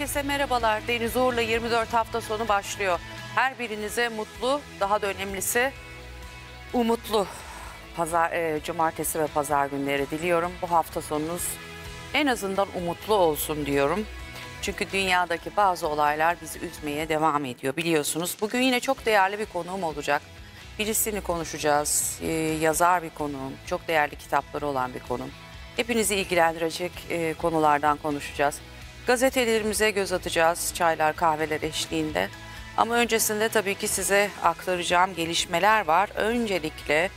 Herkese merhabalar. Deniz Uğur'la 24 hafta sonu başlıyor. Her birinize mutlu, daha da önemlisi umutlu pazar, e, cumartesi ve pazar günleri diliyorum. Bu hafta sonunuz en azından umutlu olsun diyorum. Çünkü dünyadaki bazı olaylar bizi üzmeye devam ediyor biliyorsunuz. Bugün yine çok değerli bir konuğum olacak. Birisini konuşacağız. Ee, yazar bir konuğum, çok değerli kitapları olan bir konuğum. Hepinizi ilgilendirecek e, konulardan konuşacağız. Gazetelerimize göz atacağız çaylar kahveler eşliğinde. Ama öncesinde tabii ki size aktaracağım gelişmeler var. Öncelikle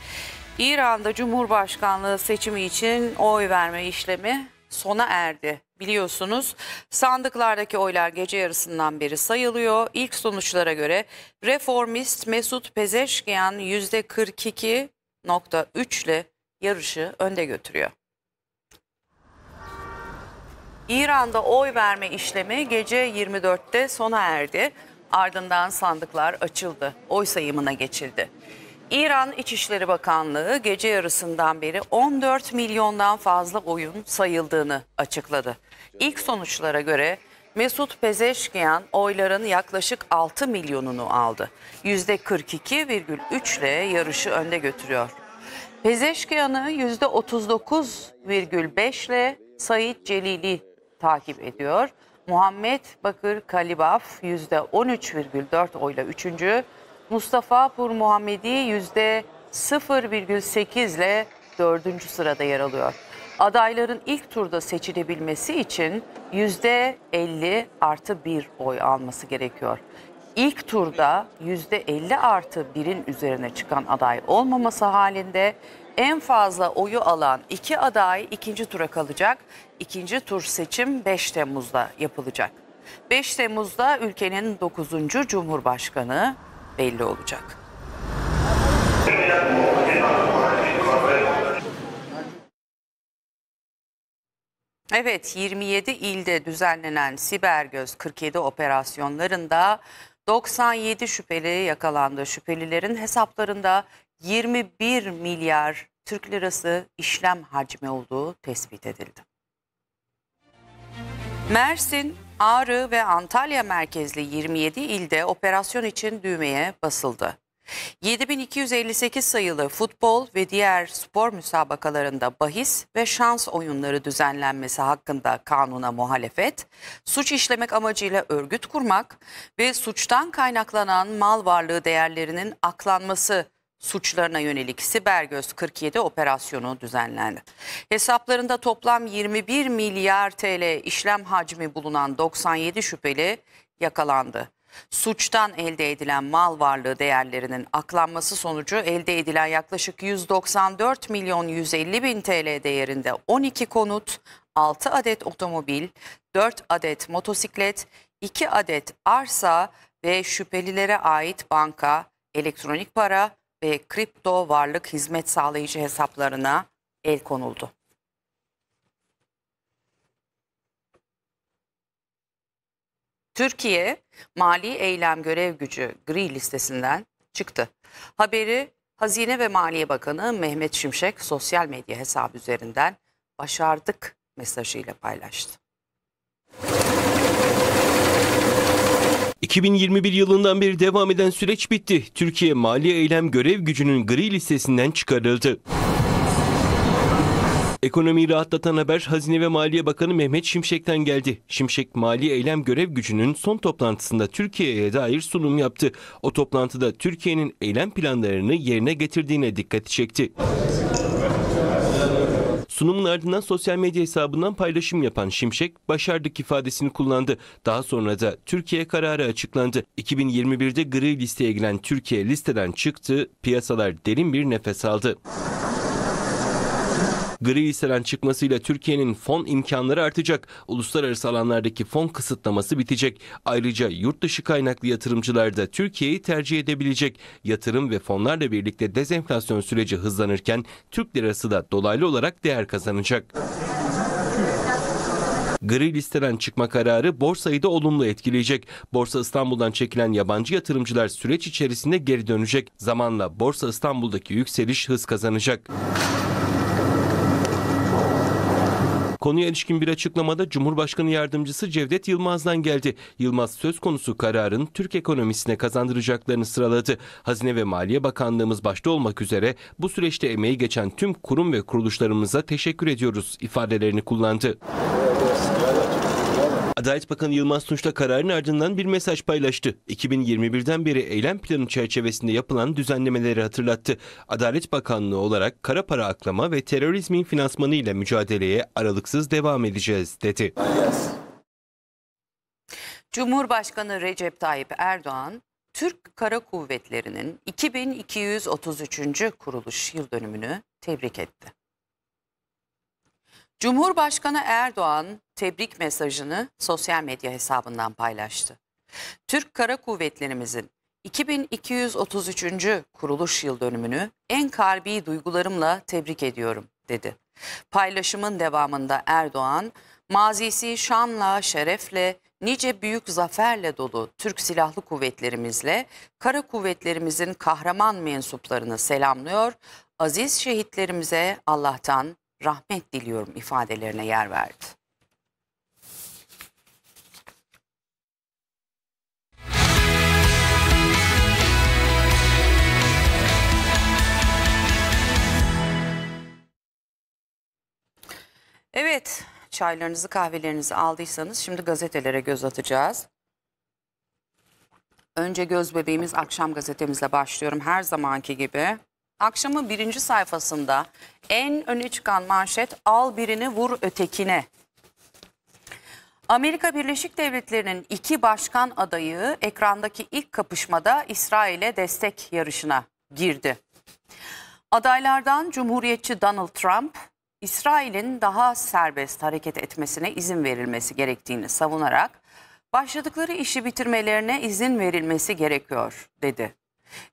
İran'da Cumhurbaşkanlığı seçimi için oy verme işlemi sona erdi. Biliyorsunuz sandıklardaki oylar gece yarısından beri sayılıyor. İlk sonuçlara göre reformist Mesut Pezeşkiyan %42.3 ile yarışı önde götürüyor. İran'da oy verme işlemi gece 24'te sona erdi. Ardından sandıklar açıldı. Oy sayımına geçildi. İran İçişleri Bakanlığı gece yarısından beri 14 milyondan fazla oyun sayıldığını açıkladı. İlk sonuçlara göre Mesut Pezeşkiyan oyların yaklaşık 6 milyonunu aldı. %42,3 ile yarışı önde götürüyor. Pezeşkiyan'ı %39,5 ile Said Celili takip ediyor. Muhammed Bakır Kalibaf %13,4 oyla 3. Mustafa Pur Muhammedi %0,8 ile 4. sırada yer alıyor. Adayların ilk turda seçilebilmesi için %50 artı 1 oy alması gerekiyor. İlk turda %50 artı 1'in üzerine çıkan aday olmaması halinde en fazla oyu alan iki aday ikinci tura kalacak. İkinci tur seçim 5 Temmuz'da yapılacak. 5 Temmuz'da ülkenin 9. Cumhurbaşkanı belli olacak. Evet 27 ilde düzenlenen Siber Göz 47 operasyonlarında 97 şüpheli yakalandı. Şüphelilerin hesaplarında 21 milyar Türk lirası işlem hacmi olduğu tespit edildi. Mersin, Ağrı ve Antalya merkezli 27 ilde operasyon için düğmeye basıldı. 7258 sayılı futbol ve diğer spor müsabakalarında bahis ve şans oyunları düzenlenmesi hakkında kanuna muhalefet, suç işlemek amacıyla örgüt kurmak ve suçtan kaynaklanan mal varlığı değerlerinin aklanması suçlarına yönelik Siber Göz 47 operasyonu düzenlendi. Hesaplarında toplam 21 milyar TL işlem hacmi bulunan 97 şüpheli yakalandı. Suçtan elde edilen mal varlığı değerlerinin aklanması sonucu elde edilen yaklaşık 194 milyon 150 bin TL değerinde 12 konut, 6 adet otomobil, 4 adet motosiklet, 2 adet arsa ve şüphelilere ait banka, elektronik para, ve kripto varlık hizmet sağlayıcı hesaplarına el konuldu. Türkiye mali eylem görev gücü gri listesinden çıktı. Haberi Hazine ve Maliye Bakanı Mehmet Şimşek sosyal medya hesabı üzerinden başardık mesajıyla paylaştı. 2021 yılından beri devam eden süreç bitti. Türkiye Mali Eylem Görev Gücü'nün gri listesinden çıkarıldı. Ekonomiyi rahatlatan haber Hazine ve Maliye Bakanı Mehmet Şimşek'ten geldi. Şimşek Mali Eylem Görev Gücü'nün son toplantısında Türkiye'ye dair sunum yaptı. O toplantıda Türkiye'nin eylem planlarını yerine getirdiğine dikkati çekti. Sunumun ardından sosyal medya hesabından paylaşım yapan Şimşek başardık ifadesini kullandı. Daha sonra da Türkiye kararı açıklandı. 2021'de gri listeye giren Türkiye listeden çıktı, piyasalar derin bir nefes aldı. Gri hisselen çıkmasıyla Türkiye'nin fon imkanları artacak. Uluslararası alanlardaki fon kısıtlaması bitecek. Ayrıca yurt dışı kaynaklı yatırımcılar da Türkiye'yi tercih edebilecek. Yatırım ve fonlarla birlikte dezenflasyon süreci hızlanırken Türk lirası da dolaylı olarak değer kazanacak. Gri listeden çıkma kararı borsayı da olumlu etkileyecek. Borsa İstanbul'dan çekilen yabancı yatırımcılar süreç içerisinde geri dönecek. Zamanla Borsa İstanbul'daki yükseliş hız kazanacak. Konuya ilişkin bir açıklamada Cumhurbaşkanı Yardımcısı Cevdet Yılmaz'dan geldi. Yılmaz söz konusu kararın Türk ekonomisine kazandıracaklarını sıraladı. Hazine ve Maliye Bakanlığımız başta olmak üzere bu süreçte emeği geçen tüm kurum ve kuruluşlarımıza teşekkür ediyoruz ifadelerini kullandı. Adalet Bakanı Yılmaz Tunç da kararın ardından bir mesaj paylaştı. 2021'den beri eylem planı çerçevesinde yapılan düzenlemeleri hatırlattı. Adalet Bakanlığı olarak kara para aklama ve terörizmin finansmanı ile mücadeleye aralıksız devam edeceğiz dedi. Cumhurbaşkanı Recep Tayyip Erdoğan, Türk Kara Kuvvetleri'nin 2233. kuruluş yıl dönümünü tebrik etti. Cumhurbaşkanı Erdoğan tebrik mesajını sosyal medya hesabından paylaştı. Türk Kara Kuvvetlerimizin 2233. kuruluş yıl dönümünü en karbi duygularımla tebrik ediyorum dedi. Paylaşımın devamında Erdoğan, mazisi şanla, şerefle, nice büyük zaferle dolu Türk Silahlı Kuvvetlerimizle Kara Kuvvetlerimizin kahraman mensuplarını selamlıyor. Aziz şehitlerimize Allah'tan rahmet diliyorum ifadelerine yer verdi. Evet, çaylarınızı kahvelerinizi aldıysanız şimdi gazetelere göz atacağız. Önce göz bebeğimiz akşam gazetemizle başlıyorum her zamanki gibi. Akşamın birinci sayfasında en öne çıkan manşet al birini vur ötekine. Amerika Birleşik Devletleri'nin iki başkan adayı ekrandaki ilk kapışmada İsrail'e destek yarışına girdi. Adaylardan Cumhuriyetçi Donald Trump, İsrail'in daha serbest hareket etmesine izin verilmesi gerektiğini savunarak başladıkları işi bitirmelerine izin verilmesi gerekiyor dedi.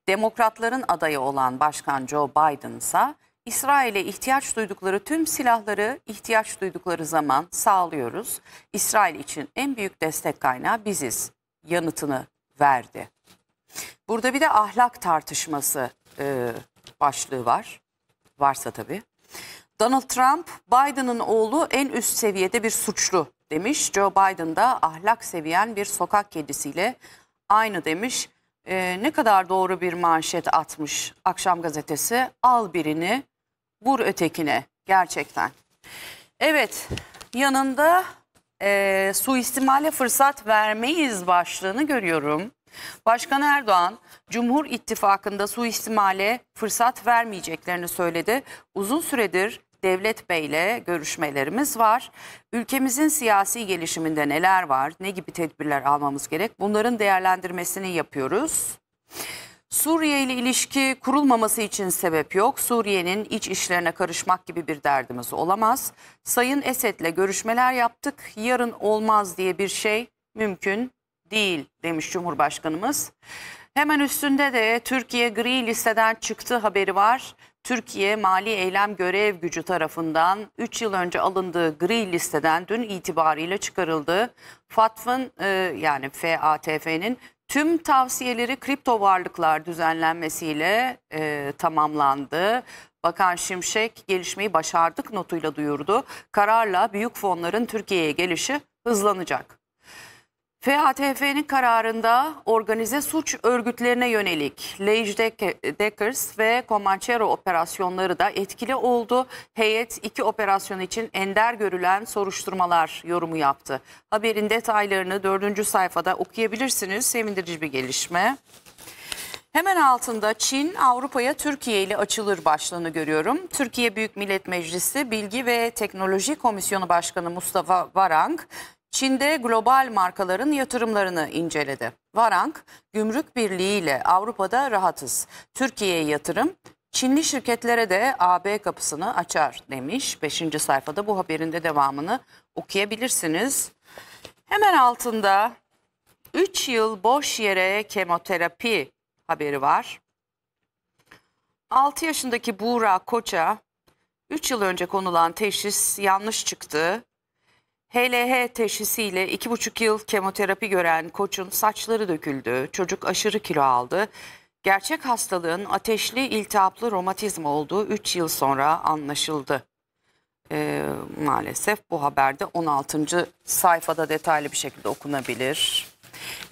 Demokratların adayı olan Başkan Joe Biden ise İsrail'e ihtiyaç duydukları tüm silahları ihtiyaç duydukları zaman sağlıyoruz. İsrail için en büyük destek kaynağı biziz yanıtını verdi. Burada bir de ahlak tartışması e, başlığı var. Varsa tabii. Donald Trump, Biden'ın oğlu en üst seviyede bir suçlu demiş. Joe Biden da ahlak seviyen bir sokak kedisiyle aynı demiş e, ne kadar doğru bir manşet atmış akşam gazetesi. Al birini vur ötekine gerçekten. Evet yanında e, suistimale fırsat vermeyiz başlığını görüyorum. Başkan Erdoğan Cumhur İttifakı'nda suistimale fırsat vermeyeceklerini söyledi. Uzun süredir Devlet Bey ile görüşmelerimiz var. Ülkemizin siyasi gelişiminde neler var, ne gibi tedbirler almamız gerek bunların değerlendirmesini yapıyoruz. Suriye ile ilişki kurulmaması için sebep yok. Suriye'nin iç işlerine karışmak gibi bir derdimiz olamaz. Sayın Esed'le görüşmeler yaptık. Yarın olmaz diye bir şey mümkün değil demiş Cumhurbaşkanımız. Hemen üstünde de Türkiye gri listeden çıktı haberi var. Türkiye Mali Eylem Görev Gücü tarafından 3 yıl önce alındığı gri listeden dün itibariyle çıkarıldı. FATF'ın e, yani FATF'nin tüm tavsiyeleri kripto varlıklar düzenlenmesiyle e, tamamlandı. Bakan Şimşek gelişmeyi başardık notuyla duyurdu. Kararla büyük fonların Türkiye'ye gelişi hızlanacak. FATF'nin kararında organize suç örgütlerine yönelik Leic Deckers ve Comanchero operasyonları da etkili oldu. Heyet iki operasyon için ender görülen soruşturmalar yorumu yaptı. Haberin detaylarını dördüncü sayfada okuyabilirsiniz. Sevindirici bir gelişme. Hemen altında Çin Avrupa'ya Türkiye ile açılır başlığını görüyorum. Türkiye Büyük Millet Meclisi Bilgi ve Teknoloji Komisyonu Başkanı Mustafa Varank Çin'de global markaların yatırımlarını inceledi. Varank, gümrük birliğiyle Avrupa'da rahatız. Türkiye'ye yatırım, Çinli şirketlere de AB kapısını açar demiş. Beşinci sayfada bu haberinde devamını okuyabilirsiniz. Hemen altında 3 yıl boş yere kemoterapi haberi var. 6 yaşındaki Buğra Koça 3 yıl önce konulan teşhis yanlış çıktı. HLH teşhisiyle 2,5 yıl kemoterapi gören koçun saçları döküldü, çocuk aşırı kilo aldı. Gerçek hastalığın ateşli iltihaplı romatizma olduğu 3 yıl sonra anlaşıldı. Ee, maalesef bu haberde 16. sayfada detaylı bir şekilde okunabilir.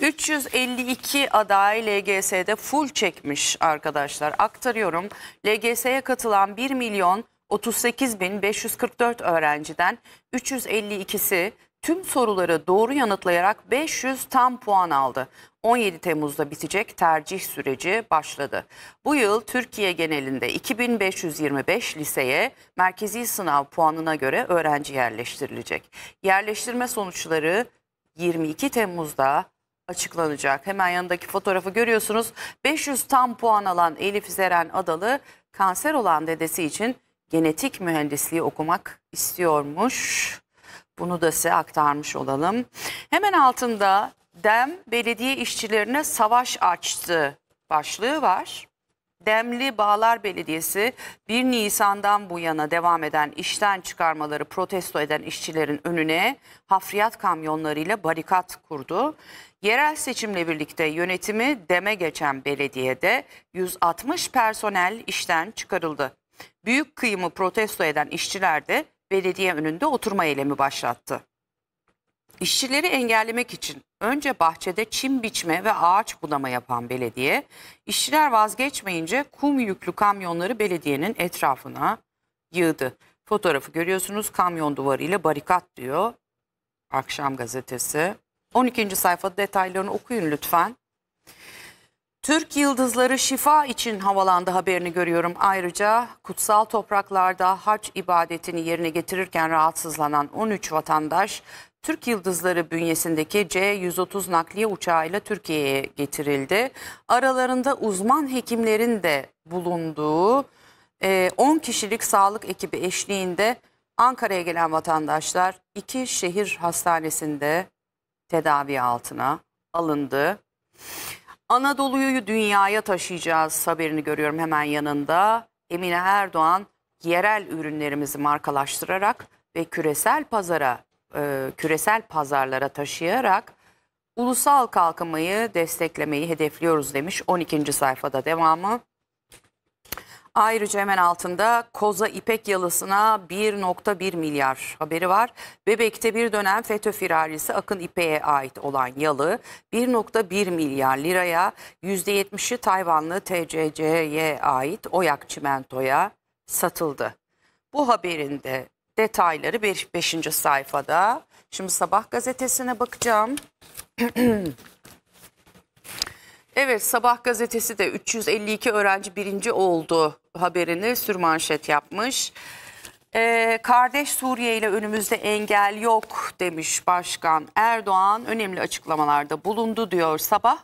352 aday LGS'de full çekmiş arkadaşlar. Aktarıyorum. LGS'ye katılan 1 milyon 38.544 öğrenciden 352'si tüm soruları doğru yanıtlayarak 500 tam puan aldı. 17 Temmuz'da bitecek tercih süreci başladı. Bu yıl Türkiye genelinde 2525 liseye merkezi sınav puanına göre öğrenci yerleştirilecek. Yerleştirme sonuçları 22 Temmuz'da açıklanacak. Hemen yanındaki fotoğrafı görüyorsunuz. 500 tam puan alan Elif Zeren Adalı kanser olan dedesi için genetik mühendisliği okumak istiyormuş. Bunu da size aktarmış olalım. Hemen altında DEM belediye işçilerine savaş açtı başlığı var. Demli Bağlar Belediyesi 1 Nisan'dan bu yana devam eden işten çıkarmaları protesto eden işçilerin önüne hafriyat kamyonlarıyla barikat kurdu. Yerel seçimle birlikte yönetimi deme geçen belediyede 160 personel işten çıkarıldı. Büyük kıyımı protesto eden işçiler de belediye önünde oturma eylemi başlattı. İşçileri engellemek için önce bahçede çim biçme ve ağaç budama yapan belediye, işçiler vazgeçmeyince kum yüklü kamyonları belediyenin etrafına yığdı. Fotoğrafı görüyorsunuz kamyon duvarıyla barikat diyor Akşam gazetesi. 12. Sayfa detaylarını okuyun lütfen. Türk yıldızları şifa için havalandı haberini görüyorum. Ayrıca kutsal topraklarda haç ibadetini yerine getirirken rahatsızlanan 13 vatandaş Türk Yıldızları bünyesindeki C-130 nakliye uçağıyla Türkiye'ye getirildi. Aralarında uzman hekimlerin de bulunduğu 10 e, kişilik sağlık ekibi eşliğinde Ankara'ya gelen vatandaşlar iki şehir hastanesinde tedavi altına alındı. Anadolu'yu dünyaya taşıyacağız haberini görüyorum hemen yanında. Emine Erdoğan yerel ürünlerimizi markalaştırarak ve küresel pazara, e, küresel pazarlara taşıyarak ulusal kalkınmayı desteklemeyi hedefliyoruz demiş. 12. sayfada devamı. Ayrıca hemen altında Koza İpek Yalısı'na 1.1 milyar haberi var. Bebek'te bir dönem FETÖ firarisi Akın İpek'e ait olan yalı 1.1 milyar liraya %70'i Tayvanlı TCC'ye ait Oyak Çimento'ya satıldı. Bu haberin de detayları 5. sayfada. Şimdi sabah gazetesine bakacağım. Evet Sabah gazetesi de 352 öğrenci birinci oldu haberini sürmanşet yapmış. Ee, kardeş Suriye ile önümüzde engel yok demiş Başkan Erdoğan önemli açıklamalarda bulundu diyor sabah.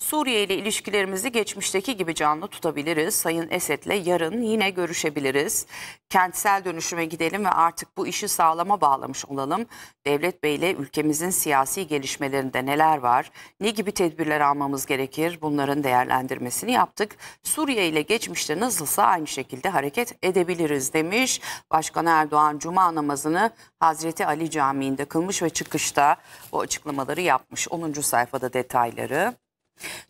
Suriye ile ilişkilerimizi geçmişteki gibi canlı tutabiliriz. Sayın Esed'le yarın yine görüşebiliriz. Kentsel dönüşüme gidelim ve artık bu işi sağlama bağlamış olalım. Devlet Bey ile ülkemizin siyasi gelişmelerinde neler var? Ne gibi tedbirler almamız gerekir? Bunların değerlendirmesini yaptık. Suriye ile geçmişte nasılsa aynı şekilde hareket edebiliriz demiş. Başkan Erdoğan Cuma namazını Hazreti Ali Camii'nde kılmış ve çıkışta o açıklamaları yapmış. 10. sayfada detayları.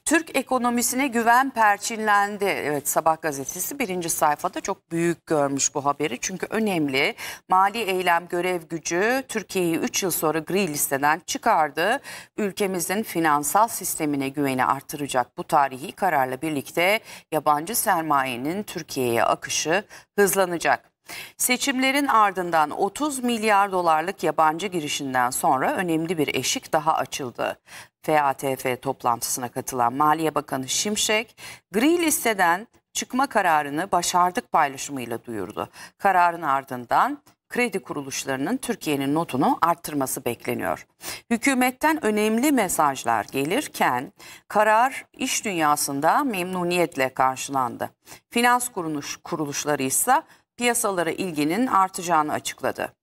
Türk ekonomisine güven perçinlendi. Evet Sabah gazetesi birinci sayfada çok büyük görmüş bu haberi. Çünkü önemli mali eylem görev gücü Türkiye'yi 3 yıl sonra gri listeden çıkardı. Ülkemizin finansal sistemine güveni artıracak bu tarihi kararla birlikte yabancı sermayenin Türkiye'ye akışı hızlanacak. Seçimlerin ardından 30 milyar dolarlık yabancı girişinden sonra önemli bir eşik daha açıldı. FATF toplantısına katılan Maliye Bakanı Şimşek, gri listeden çıkma kararını başardık paylaşımıyla duyurdu. Kararın ardından kredi kuruluşlarının Türkiye'nin notunu arttırması bekleniyor. Hükümetten önemli mesajlar gelirken karar iş dünyasında memnuniyetle karşılandı. Finans kuruluş, kuruluşları ise piyasalara ilginin artacağını açıkladı.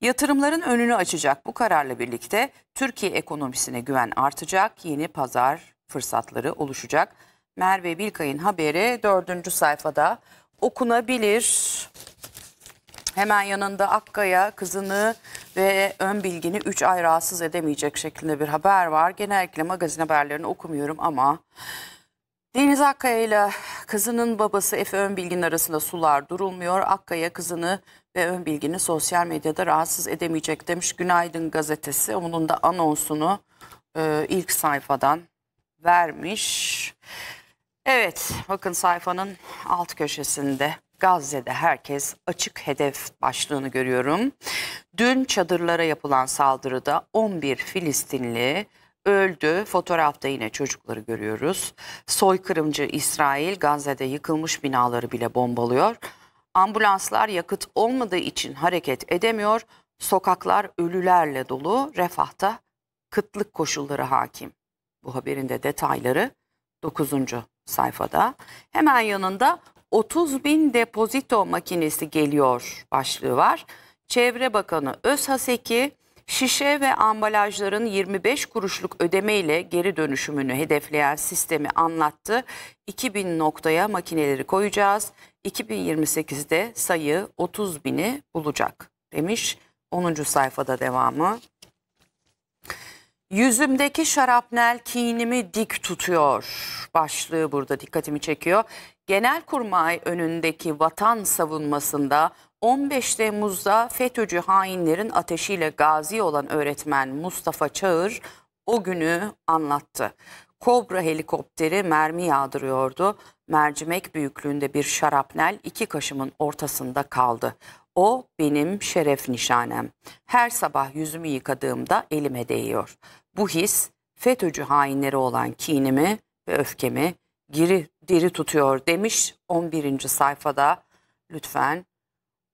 Yatırımların önünü açacak bu kararla birlikte Türkiye ekonomisine güven artacak, yeni pazar fırsatları oluşacak. Merve Bilkay'ın haberi dördüncü sayfada okunabilir. Hemen yanında Akkaya kızını ve ön bilgini 3 ay rahatsız edemeyecek şeklinde bir haber var. Genellikle magazin haberlerini okumuyorum ama Deniz Akkaya ile kızının babası Efe Önbilgin arasında sular durulmuyor. Akkaya kızını ve ön bilgini sosyal medyada rahatsız edemeyecek demiş Günaydın gazetesi. Onun da anonsunu e, ilk sayfadan vermiş. Evet bakın sayfanın alt köşesinde Gazze'de herkes açık hedef başlığını görüyorum. Dün çadırlara yapılan saldırıda 11 Filistinli öldü. Fotoğrafta yine çocukları görüyoruz. Soykırımcı İsrail Gazze'de yıkılmış binaları bile bombalıyor. Ambulanslar yakıt olmadığı için hareket edemiyor. Sokaklar ölülerle dolu. Refah'ta kıtlık koşulları hakim. Bu haberin de detayları 9. sayfada. Hemen yanında 30 bin depozito makinesi geliyor başlığı var. Çevre Bakanı Özhaseki Şişe ve ambalajların 25 kuruşluk ödemeyle geri dönüşümünü hedefleyen sistemi anlattı. 2000 noktaya makineleri koyacağız. 2028'de sayı 30 bini bulacak demiş. 10. sayfada devamı. Yüzümdeki şarapnel kinimi dik tutuyor. Başlığı burada dikkatimi çekiyor. Genelkurmay önündeki vatan savunmasında 15 Temmuz'da FETÖ'cü hainlerin ateşiyle gazi olan öğretmen Mustafa Çağır o günü anlattı. Kobra helikopteri mermi yağdırıyordu. Mercimek büyüklüğünde bir şarapnel iki kaşımın ortasında kaldı. O benim şeref nişanem. Her sabah yüzümü yıkadığımda elime değiyor. Bu his FETÖ'cü hainleri olan kinimi ve öfkemi geri diri tutuyor demiş 11. sayfada. Lütfen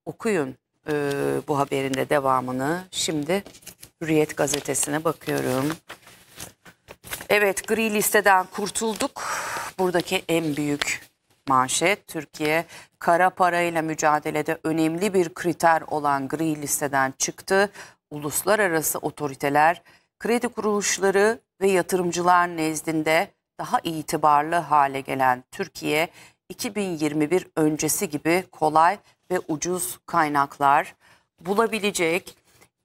okuyun e, bu haberin de devamını. Şimdi Hürriyet gazetesine bakıyorum. Evet gri listeden kurtulduk. Buradaki en büyük manşet Türkiye kara parayla mücadelede önemli bir kriter olan gri listeden çıktı. Uluslararası otoriteler kredi kuruluşları ve yatırımcılar nezdinde daha itibarlı hale gelen Türkiye 2021 öncesi gibi kolay ve ucuz kaynaklar bulabilecek.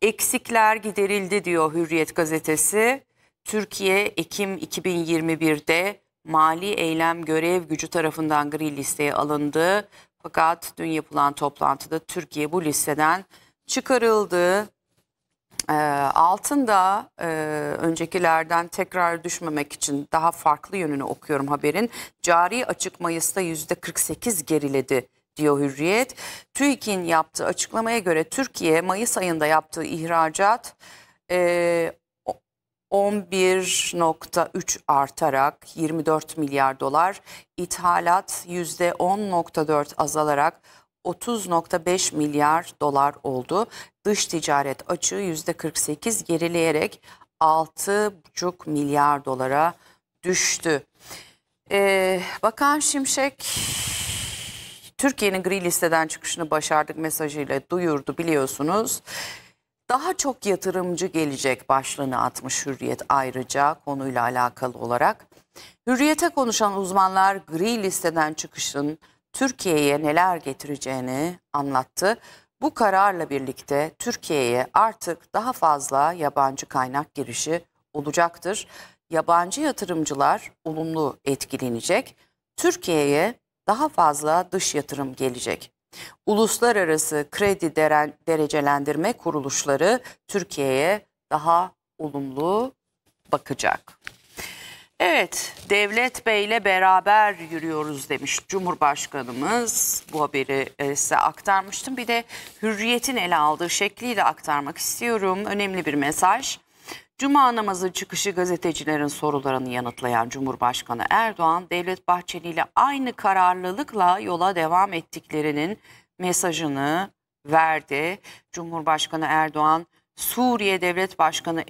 Eksikler giderildi diyor Hürriyet gazetesi. Türkiye Ekim 2021'de mali eylem görev gücü tarafından gri listeye alındı. Fakat dün yapılan toplantıda Türkiye bu listeden çıkarıldı. E, altın e, öncekilerden tekrar düşmemek için daha farklı yönünü okuyorum haberin. Cari açık Mayıs'ta %48 geriledi diyor Hürriyet. TÜİK'in yaptığı açıklamaya göre Türkiye Mayıs ayında yaptığı ihracat e, 11.3 artarak 24 milyar dolar, ithalat %10.4 azalarak 30.5 milyar dolar oldu. Dış ticaret açığı %48 gerileyerek 6.5 milyar dolara düştü. Ee, Bakan Şimşek Türkiye'nin gri listeden çıkışını başardık mesajıyla duyurdu biliyorsunuz. Daha çok yatırımcı gelecek başlığını atmış Hürriyet ayrıca konuyla alakalı olarak. Hürriyete konuşan uzmanlar gri listeden çıkışın Türkiye'ye neler getireceğini anlattı. Bu kararla birlikte Türkiye'ye artık daha fazla yabancı kaynak girişi olacaktır. Yabancı yatırımcılar olumlu etkilenecek. Türkiye'ye daha fazla dış yatırım gelecek. Uluslararası kredi derecelendirme kuruluşları Türkiye'ye daha olumlu bakacak. Evet, Devlet Bey ile beraber yürüyoruz demiş Cumhurbaşkanımız. Bu haberi e, size aktarmıştım. Bir de hürriyetin ele aldığı şekliyle aktarmak istiyorum. Önemli bir mesaj. Cuma namazı çıkışı gazetecilerin sorularını yanıtlayan Cumhurbaşkanı Erdoğan, Devlet Bahçeli ile aynı kararlılıkla yola devam ettiklerinin mesajını verdi. Cumhurbaşkanı Erdoğan, Suriye Devlet Başkanı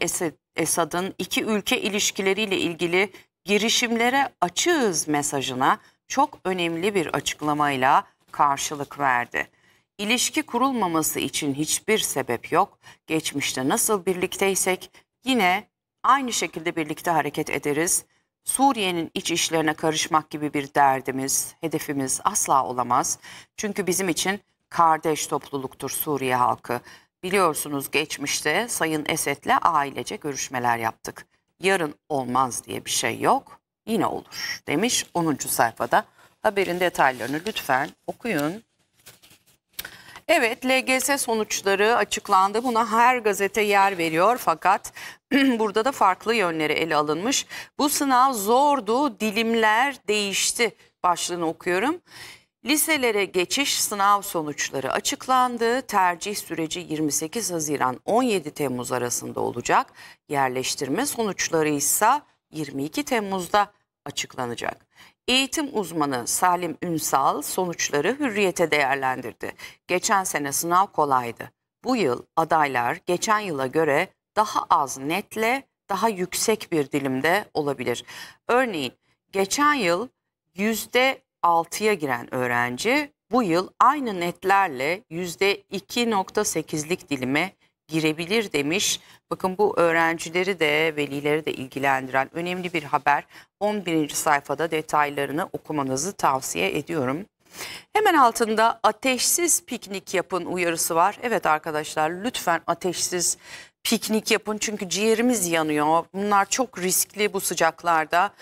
Esad'ın iki ülke ilişkileriyle ilgili girişimlere açığız mesajına çok önemli bir açıklamayla karşılık verdi. İlişki kurulmaması için hiçbir sebep yok. Geçmişte nasıl birlikteysek Yine aynı şekilde birlikte hareket ederiz. Suriye'nin iç işlerine karışmak gibi bir derdimiz, hedefimiz asla olamaz. Çünkü bizim için kardeş topluluktur Suriye halkı. Biliyorsunuz geçmişte Sayın Esed'le ailece görüşmeler yaptık. Yarın olmaz diye bir şey yok, yine olur demiş 10. sayfada. Haberin detaylarını lütfen okuyun. Evet LGS sonuçları açıklandı. Buna her gazete yer veriyor fakat Burada da farklı yönleri ele alınmış. Bu sınav zordu, dilimler değişti başlığını okuyorum. Liselere geçiş sınav sonuçları açıklandı. Tercih süreci 28 Haziran 17 Temmuz arasında olacak. Yerleştirme sonuçları ise 22 Temmuz'da açıklanacak. Eğitim uzmanı Salim Ünsal sonuçları hürriyete değerlendirdi. Geçen sene sınav kolaydı. Bu yıl adaylar geçen yıla göre daha az netle daha yüksek bir dilimde olabilir. Örneğin geçen yıl yüzde %6'ya giren öğrenci bu yıl aynı netlerle yüzde %2.8'lik dilime girebilir demiş. Bakın bu öğrencileri de velileri de ilgilendiren önemli bir haber. 11. sayfada detaylarını okumanızı tavsiye ediyorum. Hemen altında ateşsiz piknik yapın uyarısı var. Evet arkadaşlar lütfen ateşsiz piknik yapın çünkü ciğerimiz yanıyor. Bunlar çok riskli bu sıcaklarda.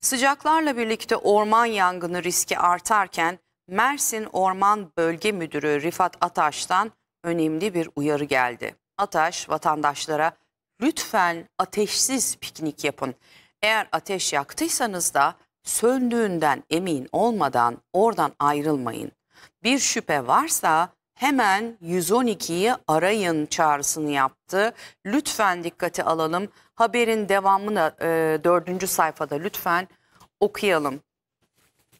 Sıcaklarla birlikte orman yangını riski artarken Mersin Orman Bölge Müdürü Rifat Ataş'tan önemli bir uyarı geldi. Ataş vatandaşlara lütfen ateşsiz piknik yapın. Eğer ateş yaktıysanız da söndüğünden emin olmadan oradan ayrılmayın. Bir şüphe varsa hemen 112'yi arayın çağrısını yaptı. Lütfen dikkate alalım. Haberin devamını e, 4. sayfada lütfen okuyalım.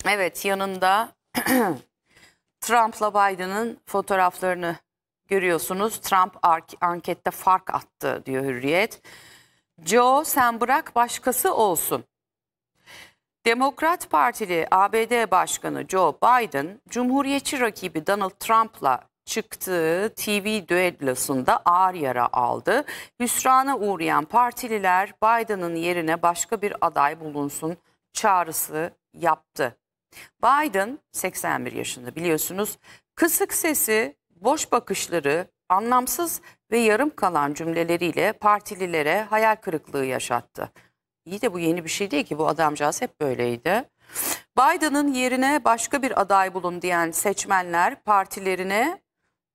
Evet yanında Trump'la Biden'ın fotoğraflarını görüyorsunuz. Trump ankette fark attı diyor Hürriyet. Joe sen bırak başkası olsun. Demokrat Partili ABD Başkanı Joe Biden, Cumhuriyetçi rakibi Donald Trump'la çıktığı TV düellosunda ağır yara aldı. Hüsrana uğrayan partililer Biden'ın yerine başka bir aday bulunsun çağrısı yaptı. Biden 81 yaşında biliyorsunuz. Kısık sesi, boş bakışları, anlamsız ve yarım kalan cümleleriyle partililere hayal kırıklığı yaşattı. İyi de bu yeni bir şey değil ki bu adamcağız hep böyleydi. Biden'ın yerine başka bir aday bulun diyen seçmenler partilerine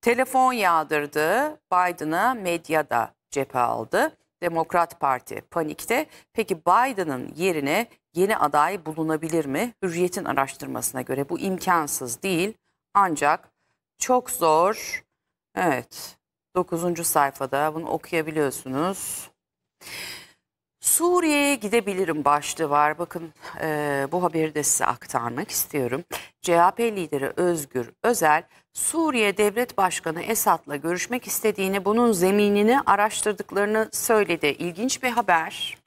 telefon yağdırdı. Biden'a medyada cephe aldı. Demokrat Parti panikte. Peki Biden'ın yerine yeni aday bulunabilir mi? Hürriyet'in araştırmasına göre bu imkansız değil. Ancak çok zor. Evet 9. sayfada bunu okuyabiliyorsunuz. Suriye'ye gidebilirim başlığı var. Bakın e, bu haberi de size aktarmak istiyorum. CHP lideri Özgür Özel, Suriye Devlet Başkanı Esad'la görüşmek istediğini, bunun zeminini araştırdıklarını söyledi. İlginç bir haber.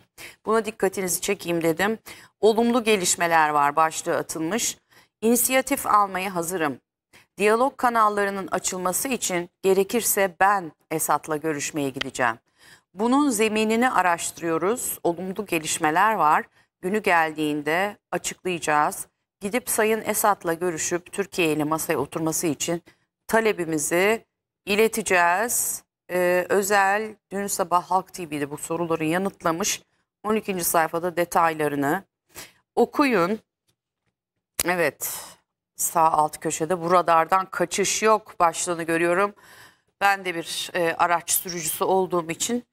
Buna dikkatinizi çekeyim dedim. Olumlu gelişmeler var başlığı atılmış. İnisiyatif almaya hazırım. Diyalog kanallarının açılması için gerekirse ben Esad'la görüşmeye gideceğim. Bunun zeminini araştırıyoruz. Olumlu gelişmeler var. Günü geldiğinde açıklayacağız. Gidip Sayın Esat'la görüşüp Türkiye'yle masaya oturması için talebimizi ileteceğiz. Ee, özel dün sabah Halk TV'de bu soruları yanıtlamış. 12. sayfada detaylarını okuyun. Evet sağ alt köşede bu radardan kaçış yok başlığını görüyorum. Ben de bir e, araç sürücüsü olduğum için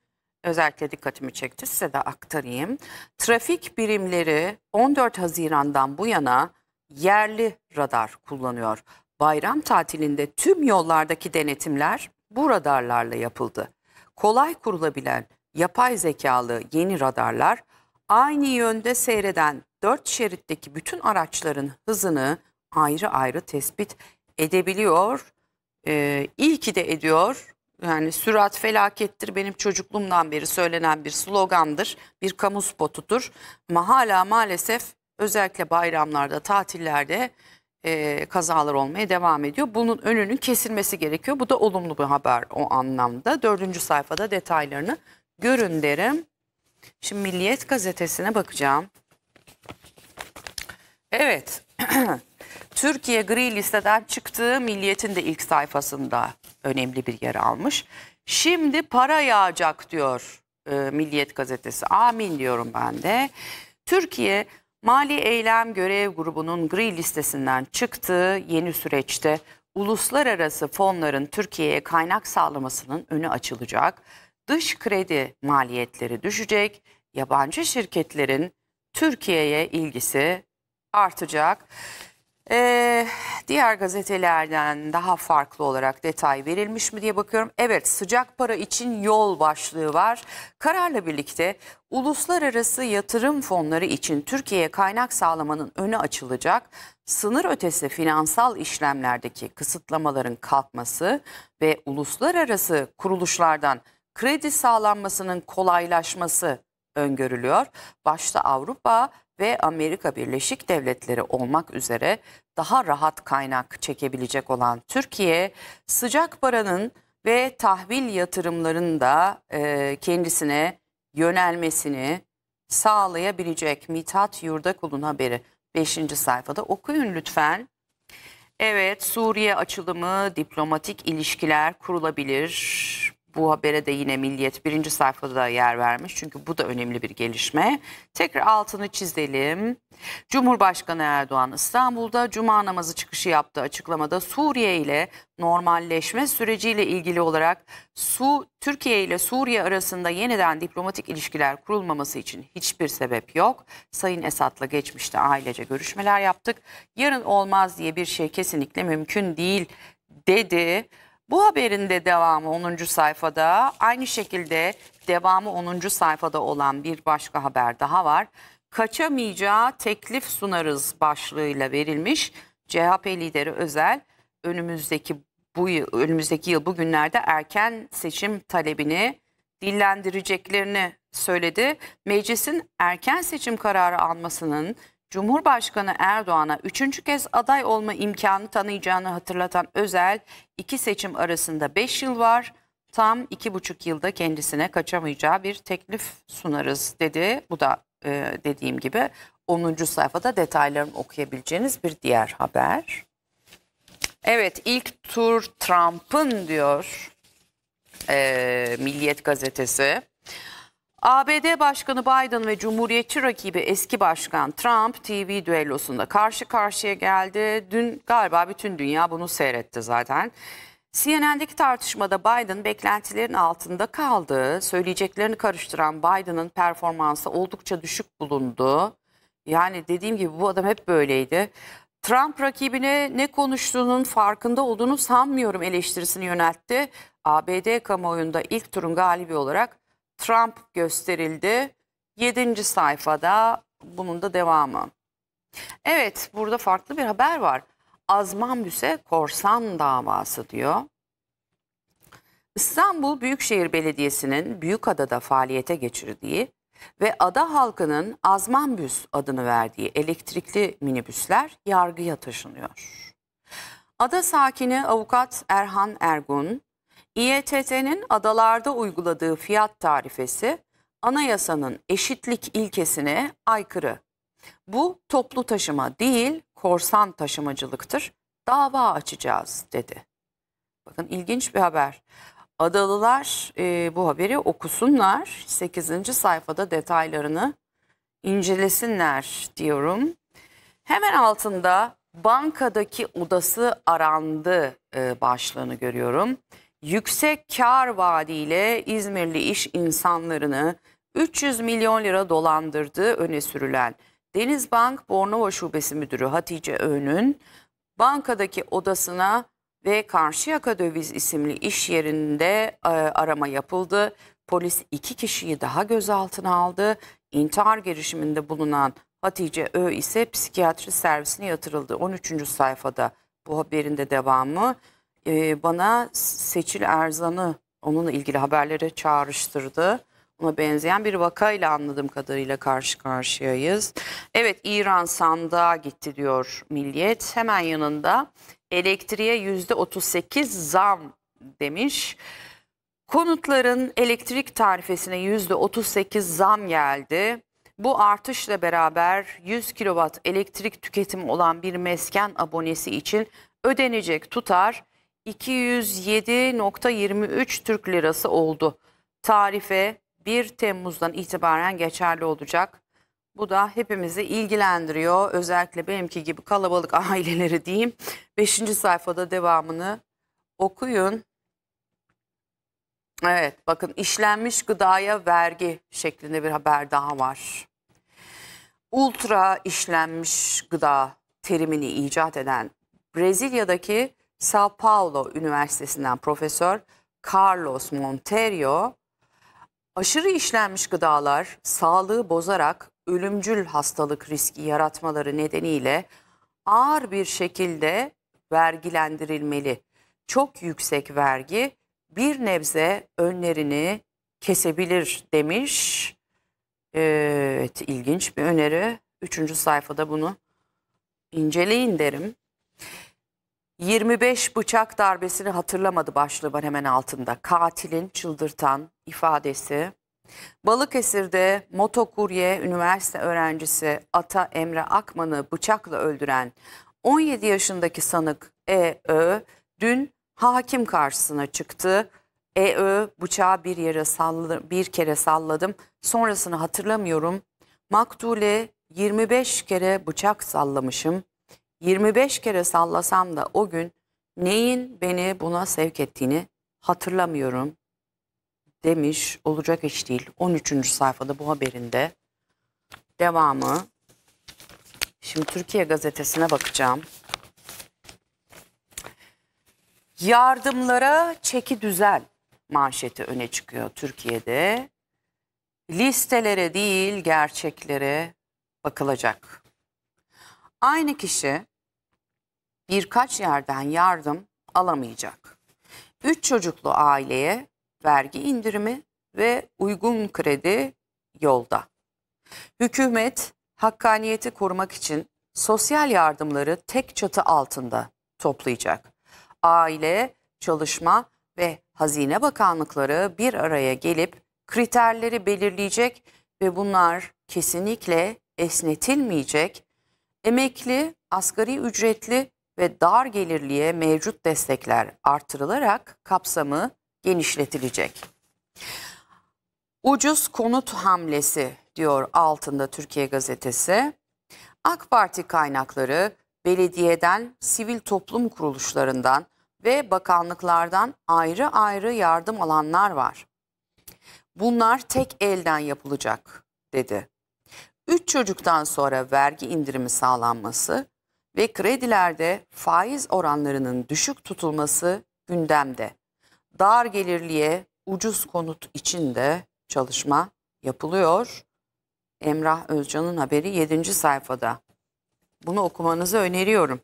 özellikle dikkatimi çekti size de aktarayım. Trafik birimleri 14 Haziran'dan bu yana yerli radar kullanıyor. Bayram tatilinde tüm yollardaki denetimler bu radarlarla yapıldı. Kolay kurulabilen yapay zekalı yeni radarlar aynı yönde seyreden 4 şeritteki bütün araçların hızını ayrı ayrı tespit edebiliyor. Ee, iyi ki de ediyor yani sürat felakettir benim çocukluğumdan beri söylenen bir slogandır, bir kamu spotudur. Ama hala maalesef özellikle bayramlarda, tatillerde e, kazalar olmaya devam ediyor. Bunun önünün kesilmesi gerekiyor. Bu da olumlu bir haber o anlamda. Dördüncü sayfada detaylarını görün derim. Şimdi Milliyet gazetesine bakacağım. Evet. Türkiye gri listeden çıktığı Milliyet'in de ilk sayfasında önemli bir yer almış. Şimdi para yağacak diyor e, Milliyet gazetesi. Amin diyorum ben de. Türkiye Mali Eylem Görev Grubu'nun gri listesinden çıktığı yeni süreçte uluslararası fonların Türkiye'ye kaynak sağlamasının önü açılacak. Dış kredi maliyetleri düşecek. Yabancı şirketlerin Türkiye'ye ilgisi artacak. Ee, diğer gazetelerden daha farklı olarak detay verilmiş mi diye bakıyorum. Evet sıcak para için yol başlığı var. Kararla birlikte uluslararası yatırım fonları için Türkiye'ye kaynak sağlamanın önü açılacak. Sınır ötesi finansal işlemlerdeki kısıtlamaların kalkması ve uluslararası kuruluşlardan kredi sağlanmasının kolaylaşması öngörülüyor. Başta Avrupa ve Amerika Birleşik Devletleri olmak üzere daha rahat kaynak çekebilecek olan Türkiye sıcak paranın ve tahvil yatırımlarının da e, kendisine yönelmesini sağlayabilecek Mithat Yurdakul'un haberi 5. sayfada okuyun lütfen. Evet Suriye açılımı diplomatik ilişkiler kurulabilir bu habere de yine Milliyet birinci sayfada yer vermiş. Çünkü bu da önemli bir gelişme. Tekrar altını çizelim. Cumhurbaşkanı Erdoğan İstanbul'da cuma namazı çıkışı yaptı. açıklamada Suriye ile normalleşme süreciyle ilgili olarak Su Türkiye ile Suriye arasında yeniden diplomatik ilişkiler kurulmaması için hiçbir sebep yok. Sayın Esat'la geçmişte ailece görüşmeler yaptık. Yarın olmaz diye bir şey kesinlikle mümkün değil dedi. Bu haberin de devamı 10. sayfada. Aynı şekilde devamı 10. sayfada olan bir başka haber daha var. Kaçamayacağı teklif sunarız başlığıyla verilmiş. CHP lideri Özel önümüzdeki bu önümüzdeki yıl bugünlerde erken seçim talebini dillendireceklerini söyledi. Meclisin erken seçim kararı almasının Cumhurbaşkanı Erdoğan'a üçüncü kez aday olma imkanı tanıyacağını hatırlatan Özel, iki seçim arasında beş yıl var, tam iki buçuk yılda kendisine kaçamayacağı bir teklif sunarız dedi. Bu da e, dediğim gibi 10. sayfada detaylarını okuyabileceğiniz bir diğer haber. Evet ilk tur Trump'ın diyor e, Milliyet gazetesi. ABD Başkanı Biden ve Cumhuriyetçi rakibi eski başkan Trump TV düellosunda karşı karşıya geldi. Dün galiba bütün dünya bunu seyretti zaten. CNN'deki tartışmada Biden beklentilerin altında kaldı. Söyleyeceklerini karıştıran Biden'ın performansı oldukça düşük bulundu. Yani dediğim gibi bu adam hep böyleydi. Trump rakibine ne konuştuğunun farkında olduğunu sanmıyorum eleştirisini yöneltti. ABD kamuoyunda ilk turun galibi olarak Trump gösterildi. Yedinci sayfada bunun da devamı. Evet burada farklı bir haber var. Azman Büse korsan davası diyor. İstanbul Büyükşehir Belediyesi'nin Büyükada'da faaliyete geçirdiği ve ada halkının Azmanbüs adını verdiği elektrikli minibüsler yargıya taşınıyor. Ada sakini avukat Erhan Ergun, İETT'nin adalarda uyguladığı fiyat tarifesi anayasanın eşitlik ilkesine aykırı. Bu toplu taşıma değil korsan taşımacılıktır. Dava açacağız dedi. Bakın ilginç bir haber. Adalılar e, bu haberi okusunlar. 8. sayfada detaylarını incelesinler diyorum. Hemen altında bankadaki odası arandı e, başlığını görüyorum yüksek kar vaadiyle İzmirli iş insanlarını 300 milyon lira dolandırdığı öne sürülen Denizbank Bornova Şubesi Müdürü Hatice Öğün'ün bankadaki odasına ve Karşıyaka Döviz isimli iş yerinde e, arama yapıldı. Polis iki kişiyi daha gözaltına aldı. İntihar girişiminde bulunan Hatice Ö ise psikiyatri servisine yatırıldı. 13. sayfada bu haberin de devamı e, bana Seçil Erzan'ı onunla ilgili haberlere çağrıştırdı. Ona benzeyen bir vakayla anladığım kadarıyla karşı karşıyayız. Evet İran sandığa gitti diyor Milliyet. Hemen yanında elektriğe yüzde 38 zam demiş. Konutların elektrik tarifesine yüzde 38 zam geldi. Bu artışla beraber 100 kilowatt elektrik tüketimi olan bir mesken abonesi için ödenecek tutar 207.23 Türk Lirası oldu. Tarife 1 Temmuz'dan itibaren geçerli olacak. Bu da hepimizi ilgilendiriyor. Özellikle benimki gibi kalabalık aileleri diyeyim. Beşinci sayfada devamını okuyun. Evet bakın işlenmiş gıdaya vergi şeklinde bir haber daha var. Ultra işlenmiş gıda terimini icat eden Brezilya'daki Sao Paulo Üniversitesi'nden profesör Carlos Monterio aşırı işlenmiş gıdalar sağlığı bozarak ölümcül hastalık riski yaratmaları nedeniyle ağır bir şekilde vergilendirilmeli. Çok yüksek vergi bir nebze önlerini kesebilir demiş. Evet ilginç bir öneri. Üçüncü sayfada bunu inceleyin derim. 25 bıçak darbesini hatırlamadı başlığı var hemen altında. Katilin çıldırtan ifadesi. Balıkesir'de motokurye üniversite öğrencisi Ata Emre Akman'ı bıçakla öldüren 17 yaşındaki sanık E.Ö. dün hakim karşısına çıktı. E.Ö. bıçağı bir yere sallı, bir kere salladım. Sonrasını hatırlamıyorum. Maktule 25 kere bıçak sallamışım. 25 kere sallasam da o gün neyin beni buna sevk ettiğini hatırlamıyorum demiş olacak iş değil. 13. sayfada bu haberinde devamı. Şimdi Türkiye gazetesine bakacağım. Yardımlara çeki düzen manşeti öne çıkıyor Türkiye'de. Listelere değil gerçeklere bakılacak. Aynı kişi birkaç yerden yardım alamayacak. Üç çocuklu aileye vergi indirimi ve uygun kredi yolda. Hükümet hakkaniyeti korumak için sosyal yardımları tek çatı altında toplayacak. Aile, Çalışma ve Hazine Bakanlıkları bir araya gelip kriterleri belirleyecek ve bunlar kesinlikle esnetilmeyecek. Emekli, asgari ücretli ve dar gelirliğe mevcut destekler artırılarak kapsamı genişletilecek. Ucuz konut hamlesi diyor altında Türkiye gazetesi. AK Parti kaynakları belediyeden, sivil toplum kuruluşlarından ve bakanlıklardan ayrı ayrı yardım alanlar var. Bunlar tek elden yapılacak dedi. Üç çocuktan sonra vergi indirimi sağlanması, ve kredilerde faiz oranlarının düşük tutulması gündemde. Dar gelirliye ucuz konut için de çalışma yapılıyor. Emrah Özcan'ın haberi 7. sayfada. Bunu okumanızı öneriyorum.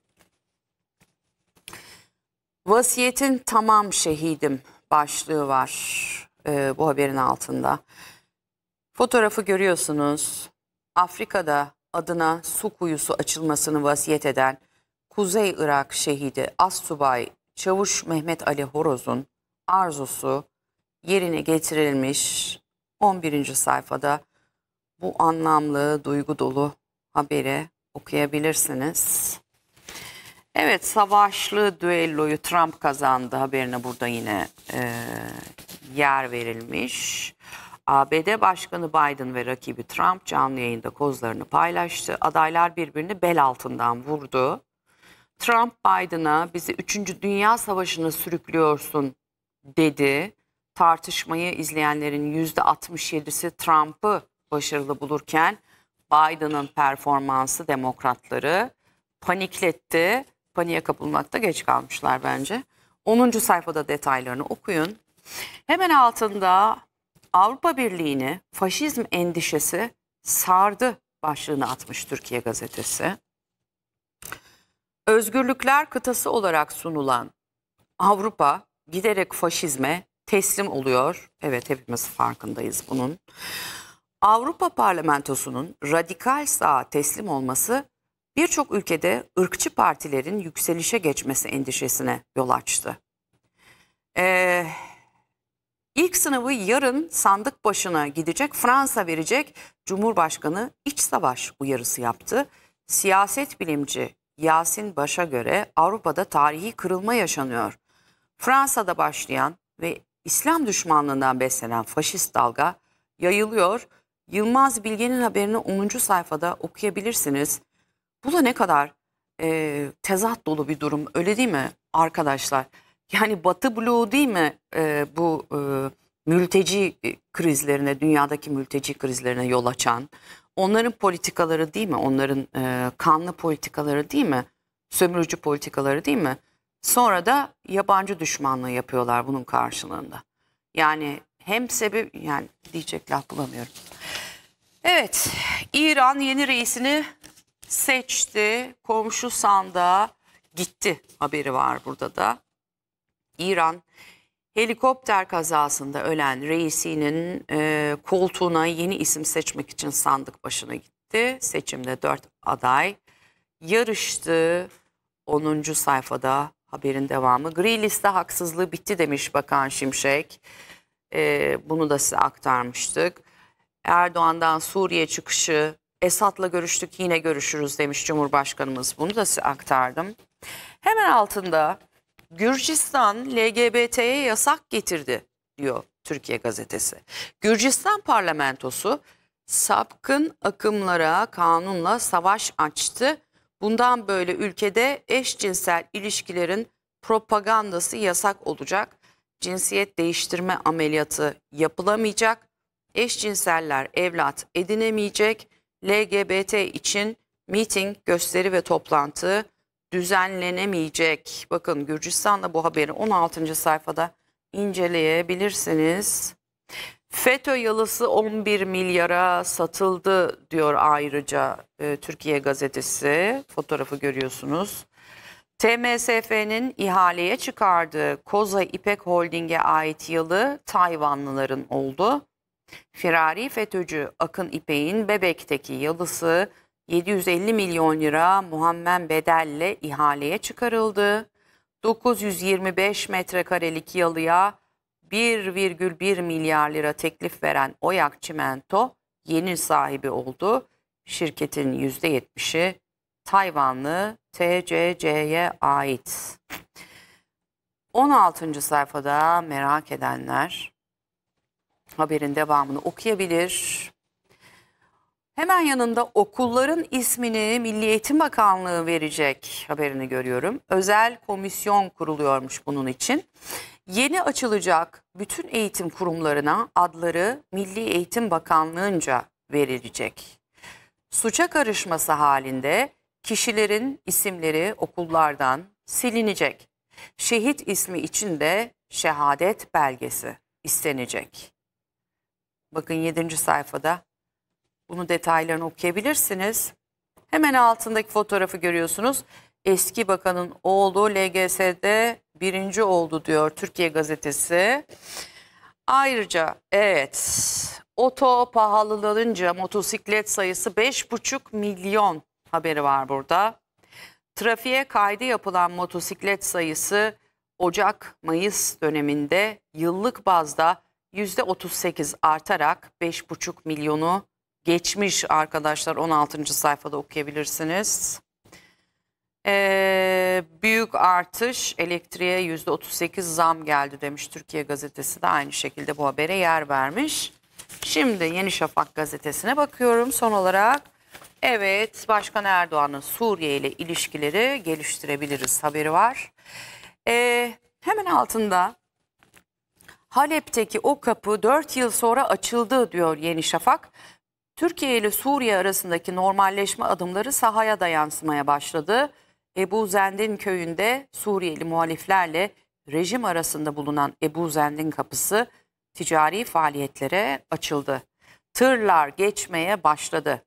Vasiyetin tamam şehidim başlığı var e, bu haberin altında. Fotoğrafı görüyorsunuz. Afrika'da adına su kuyusu açılmasını vasiyet eden Kuzey Irak şehidi Assubay Çavuş Mehmet Ali Horoz'un arzusu yerine getirilmiş 11. sayfada bu anlamlı, duygu dolu haberi okuyabilirsiniz. Evet, savaşlı düelloyu Trump kazandı haberine burada yine e, yer verilmiş. ABD Başkanı Biden ve rakibi Trump canlı yayında kozlarını paylaştı. Adaylar birbirini bel altından vurdu. Trump Biden'a bizi 3. Dünya Savaşı'na sürüklüyorsun dedi. Tartışmayı izleyenlerin %67'si Trump'ı başarılı bulurken Biden'ın performansı demokratları panikletti. Paniğe kapılmakta geç kalmışlar bence. 10. sayfada detaylarını okuyun. Hemen altında Avrupa Birliği'ni faşizm endişesi sardı başlığını atmış Türkiye gazetesi. Özgürlükler kıtası olarak sunulan Avrupa giderek faşizme teslim oluyor. Evet hepimiz farkındayız bunun. Avrupa Parlamentosu'nun radikal sağa teslim olması birçok ülkede ırkçı partilerin yükselişe geçmesi endişesine yol açtı. Ee, İlk sınavı yarın sandık başına gidecek Fransa verecek Cumhurbaşkanı iç savaş uyarısı yaptı. Siyaset bilimci Yasin Baş'a göre Avrupa'da tarihi kırılma yaşanıyor. Fransa'da başlayan ve İslam düşmanlığından beslenen faşist dalga yayılıyor. Yılmaz Bilge'nin haberini 10. sayfada okuyabilirsiniz. Bu da ne kadar e, tezat dolu bir durum öyle değil mi arkadaşlar? Yani Batı Blue değil mi e, bu e, mülteci e, krizlerine, dünyadaki mülteci krizlerine yol açan? Onların politikaları değil mi? Onların e, kanlı politikaları değil mi? Sömürücü politikaları değil mi? Sonra da yabancı düşmanlığı yapıyorlar bunun karşılığında. Yani hem sebep yani diyecek laf bulamıyorum. Evet, İran yeni reisini seçti. Komşu sanda gitti haberi var burada da. İran helikopter kazasında ölen reisinin e, koltuğuna yeni isim seçmek için sandık başına gitti. Seçimde dört aday yarıştı. 10. sayfada haberin devamı. Gri liste haksızlığı bitti demiş Bakan Şimşek. E, bunu da size aktarmıştık. Erdoğan'dan Suriye çıkışı, Esat'la görüştük yine görüşürüz demiş Cumhurbaşkanımız. Bunu da size aktardım. Hemen altında Gürcistan LGBT'ye yasak getirdi diyor Türkiye gazetesi. Gürcistan parlamentosu sapkın akımlara kanunla savaş açtı. Bundan böyle ülkede eşcinsel ilişkilerin propagandası yasak olacak. Cinsiyet değiştirme ameliyatı yapılamayacak. Eşcinseller evlat edinemeyecek. LGBT için miting, gösteri ve toplantı düzenlenemeyecek. Bakın Gürcistan'da bu haberi 16. sayfada inceleyebilirsiniz. FETÖ yalısı 11 milyara satıldı diyor ayrıca e, Türkiye gazetesi. Fotoğrafı görüyorsunuz. TMSF'nin ihaleye çıkardığı Koza İpek Holding'e ait yalı Tayvanlıların oldu. Firari FETÖ'cü Akın İpek'in Bebek'teki yalısı 750 milyon lira muhammen bedelle ihaleye çıkarıldı. 925 metrekarelik yalıya 1,1 milyar lira teklif veren Oyak Çimento yeni sahibi oldu. Şirketin %70'i Tayvanlı TCC'ye ait. 16. sayfada merak edenler haberin devamını okuyabilir. Hemen yanında okulların ismini Milli Eğitim Bakanlığı verecek haberini görüyorum. Özel komisyon kuruluyormuş bunun için. Yeni açılacak bütün eğitim kurumlarına adları Milli Eğitim Bakanlığı'nca verilecek. Suça karışması halinde kişilerin isimleri okullardan silinecek. Şehit ismi için de şehadet belgesi istenecek. Bakın 7. sayfada bunu detaylarını okuyabilirsiniz. Hemen altındaki fotoğrafı görüyorsunuz. Eski bakanın oğlu LGS'de birinci oldu diyor Türkiye gazetesi. Ayrıca evet oto pahalılanınca motosiklet sayısı 5,5 milyon haberi var burada. Trafiğe kaydı yapılan motosiklet sayısı Ocak-Mayıs döneminde yıllık bazda %38 artarak 5,5 milyonu geçmiş arkadaşlar 16. sayfada okuyabilirsiniz. Ee, büyük artış elektriğe %38 zam geldi demiş Türkiye gazetesi de aynı şekilde bu habere yer vermiş. Şimdi Yeni Şafak gazetesine bakıyorum son olarak. Evet Başkan Erdoğan'ın Suriye ile ilişkileri geliştirebiliriz haberi var. Ee, hemen altında Halep'teki o kapı 4 yıl sonra açıldı diyor Yeni Şafak. Türkiye ile Suriye arasındaki normalleşme adımları sahaya da yansımaya başladı. Ebu Zendin köyünde Suriyeli muhaliflerle rejim arasında bulunan Ebu Zendin kapısı ticari faaliyetlere açıldı. Tırlar geçmeye başladı.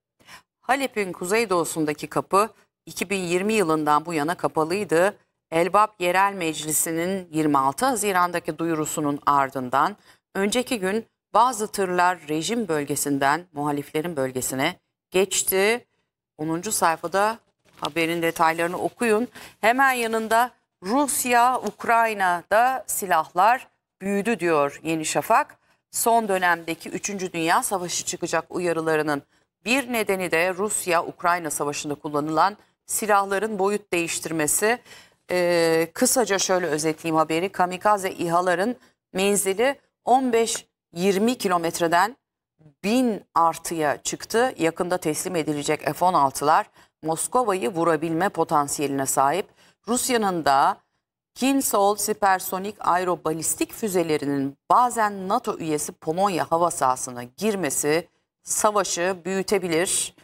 Halep'in kuzeydoğusundaki kapı 2020 yılından bu yana kapalıydı. Elbap Yerel Meclisi'nin 26 Haziran'daki duyurusunun ardından önceki gün bazı tırlar rejim bölgesinden muhaliflerin bölgesine geçti. 10. sayfada haberin detaylarını okuyun. Hemen yanında Rusya, Ukrayna'da silahlar büyüdü diyor Yeni Şafak. Son dönemdeki 3. Dünya Savaşı çıkacak uyarılarının bir nedeni de Rusya-Ukrayna savaşında kullanılan silahların boyut değiştirmesi. Ee, kısaca şöyle özetleyeyim haberi. Kamikaze İHA'ların menzili 15 20 kilometreden 1000 artıya çıktı. Yakında teslim edilecek F-16'lar Moskova'yı vurabilme potansiyeline sahip. Rusya'nın da Kinsol sipersonik aerobalistik füzelerinin bazen NATO üyesi Polonya hava sahasına girmesi savaşı büyütebilir.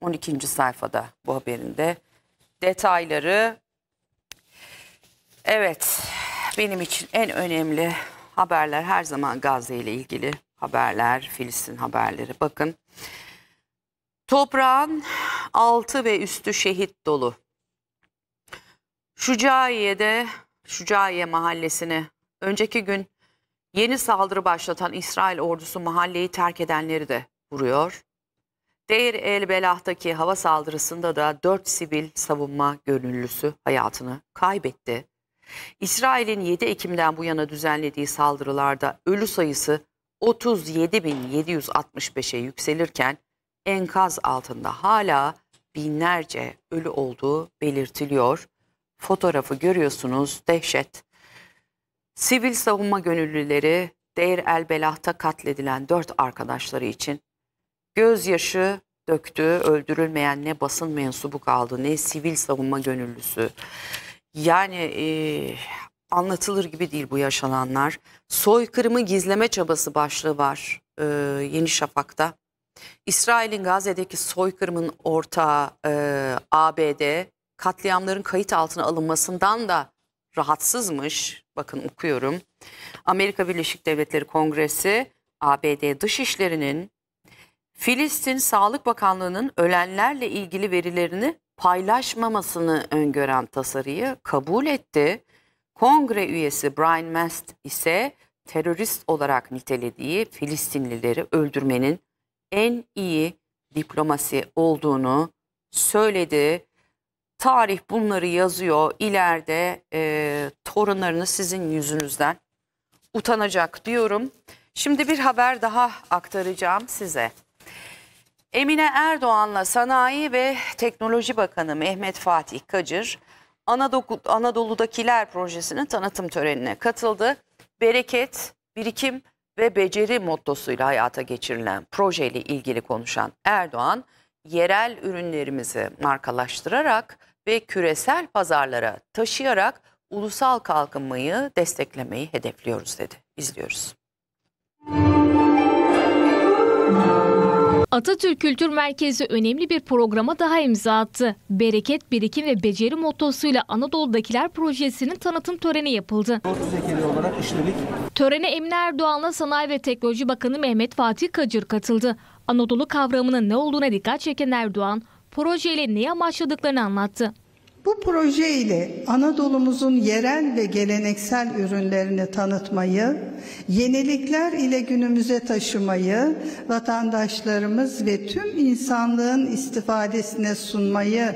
12. sayfada bu haberinde detayları. Evet benim için en önemli haberler her zaman Gazze ile ilgili haberler, Filistin haberleri bakın. Toprağın altı ve üstü şehit dolu. Şucaiye'de, Şucaiye mahallesini önceki gün yeni saldırı başlatan İsrail ordusu mahalleyi terk edenleri de vuruyor. Deir el Belah'taki hava saldırısında da 4 sivil savunma gönüllüsü hayatını kaybetti. İsrail'in 7 Ekim'den bu yana düzenlediği saldırılarda ölü sayısı 37.765'e yükselirken enkaz altında hala binlerce ölü olduğu belirtiliyor. Fotoğrafı görüyorsunuz dehşet. Sivil savunma gönüllüleri Deir el Belah'ta katledilen dört arkadaşları için gözyaşı döktü. Öldürülmeyen ne basın mensubu kaldı ne sivil savunma gönüllüsü. Yani e, anlatılır gibi değil bu yaşananlar. Soykırımı gizleme çabası başlığı var e, Yeni Şafak'ta. İsrail'in Gazze'deki soykırımın ortağı e, ABD katliamların kayıt altına alınmasından da rahatsızmış. Bakın okuyorum. Amerika Birleşik Devletleri Kongresi ABD Dışişleri'nin Filistin Sağlık Bakanlığı'nın ölenlerle ilgili verilerini paylaşmamasını öngören tasarıyı kabul etti. Kongre üyesi Brian Mast ise terörist olarak nitelediği Filistinlileri öldürmenin en iyi diplomasi olduğunu söyledi. Tarih bunları yazıyor. İleride e, torunlarınız sizin yüzünüzden utanacak diyorum. Şimdi bir haber daha aktaracağım size. Emine Erdoğan'la Sanayi ve Teknoloji Bakanı Mehmet Fatih Kacır Anadolu'dakiler projesinin tanıtım törenine katıldı. Bereket, birikim ve beceri mottosuyla hayata geçirilen projeyle ilgili konuşan Erdoğan, yerel ürünlerimizi markalaştırarak ve küresel pazarlara taşıyarak ulusal kalkınmayı desteklemeyi hedefliyoruz dedi. İzliyoruz. Müzik Atatürk Kültür Merkezi önemli bir programa daha imza attı. Bereket, birikim ve beceri mottosuyla Anadolu'dakiler projesinin tanıtım töreni yapıldı. olarak işledik. Törene Emine Erdoğan'la Sanayi ve Teknoloji Bakanı Mehmet Fatih Kacır katıldı. Anadolu kavramının ne olduğuna dikkat çeken Erdoğan, projeyle neyi amaçladıklarını anlattı. Bu proje ile Anadolu'muzun yerel ve geleneksel ürünlerini tanıtmayı, yenilikler ile günümüze taşımayı, vatandaşlarımız ve tüm insanlığın istifadesine sunmayı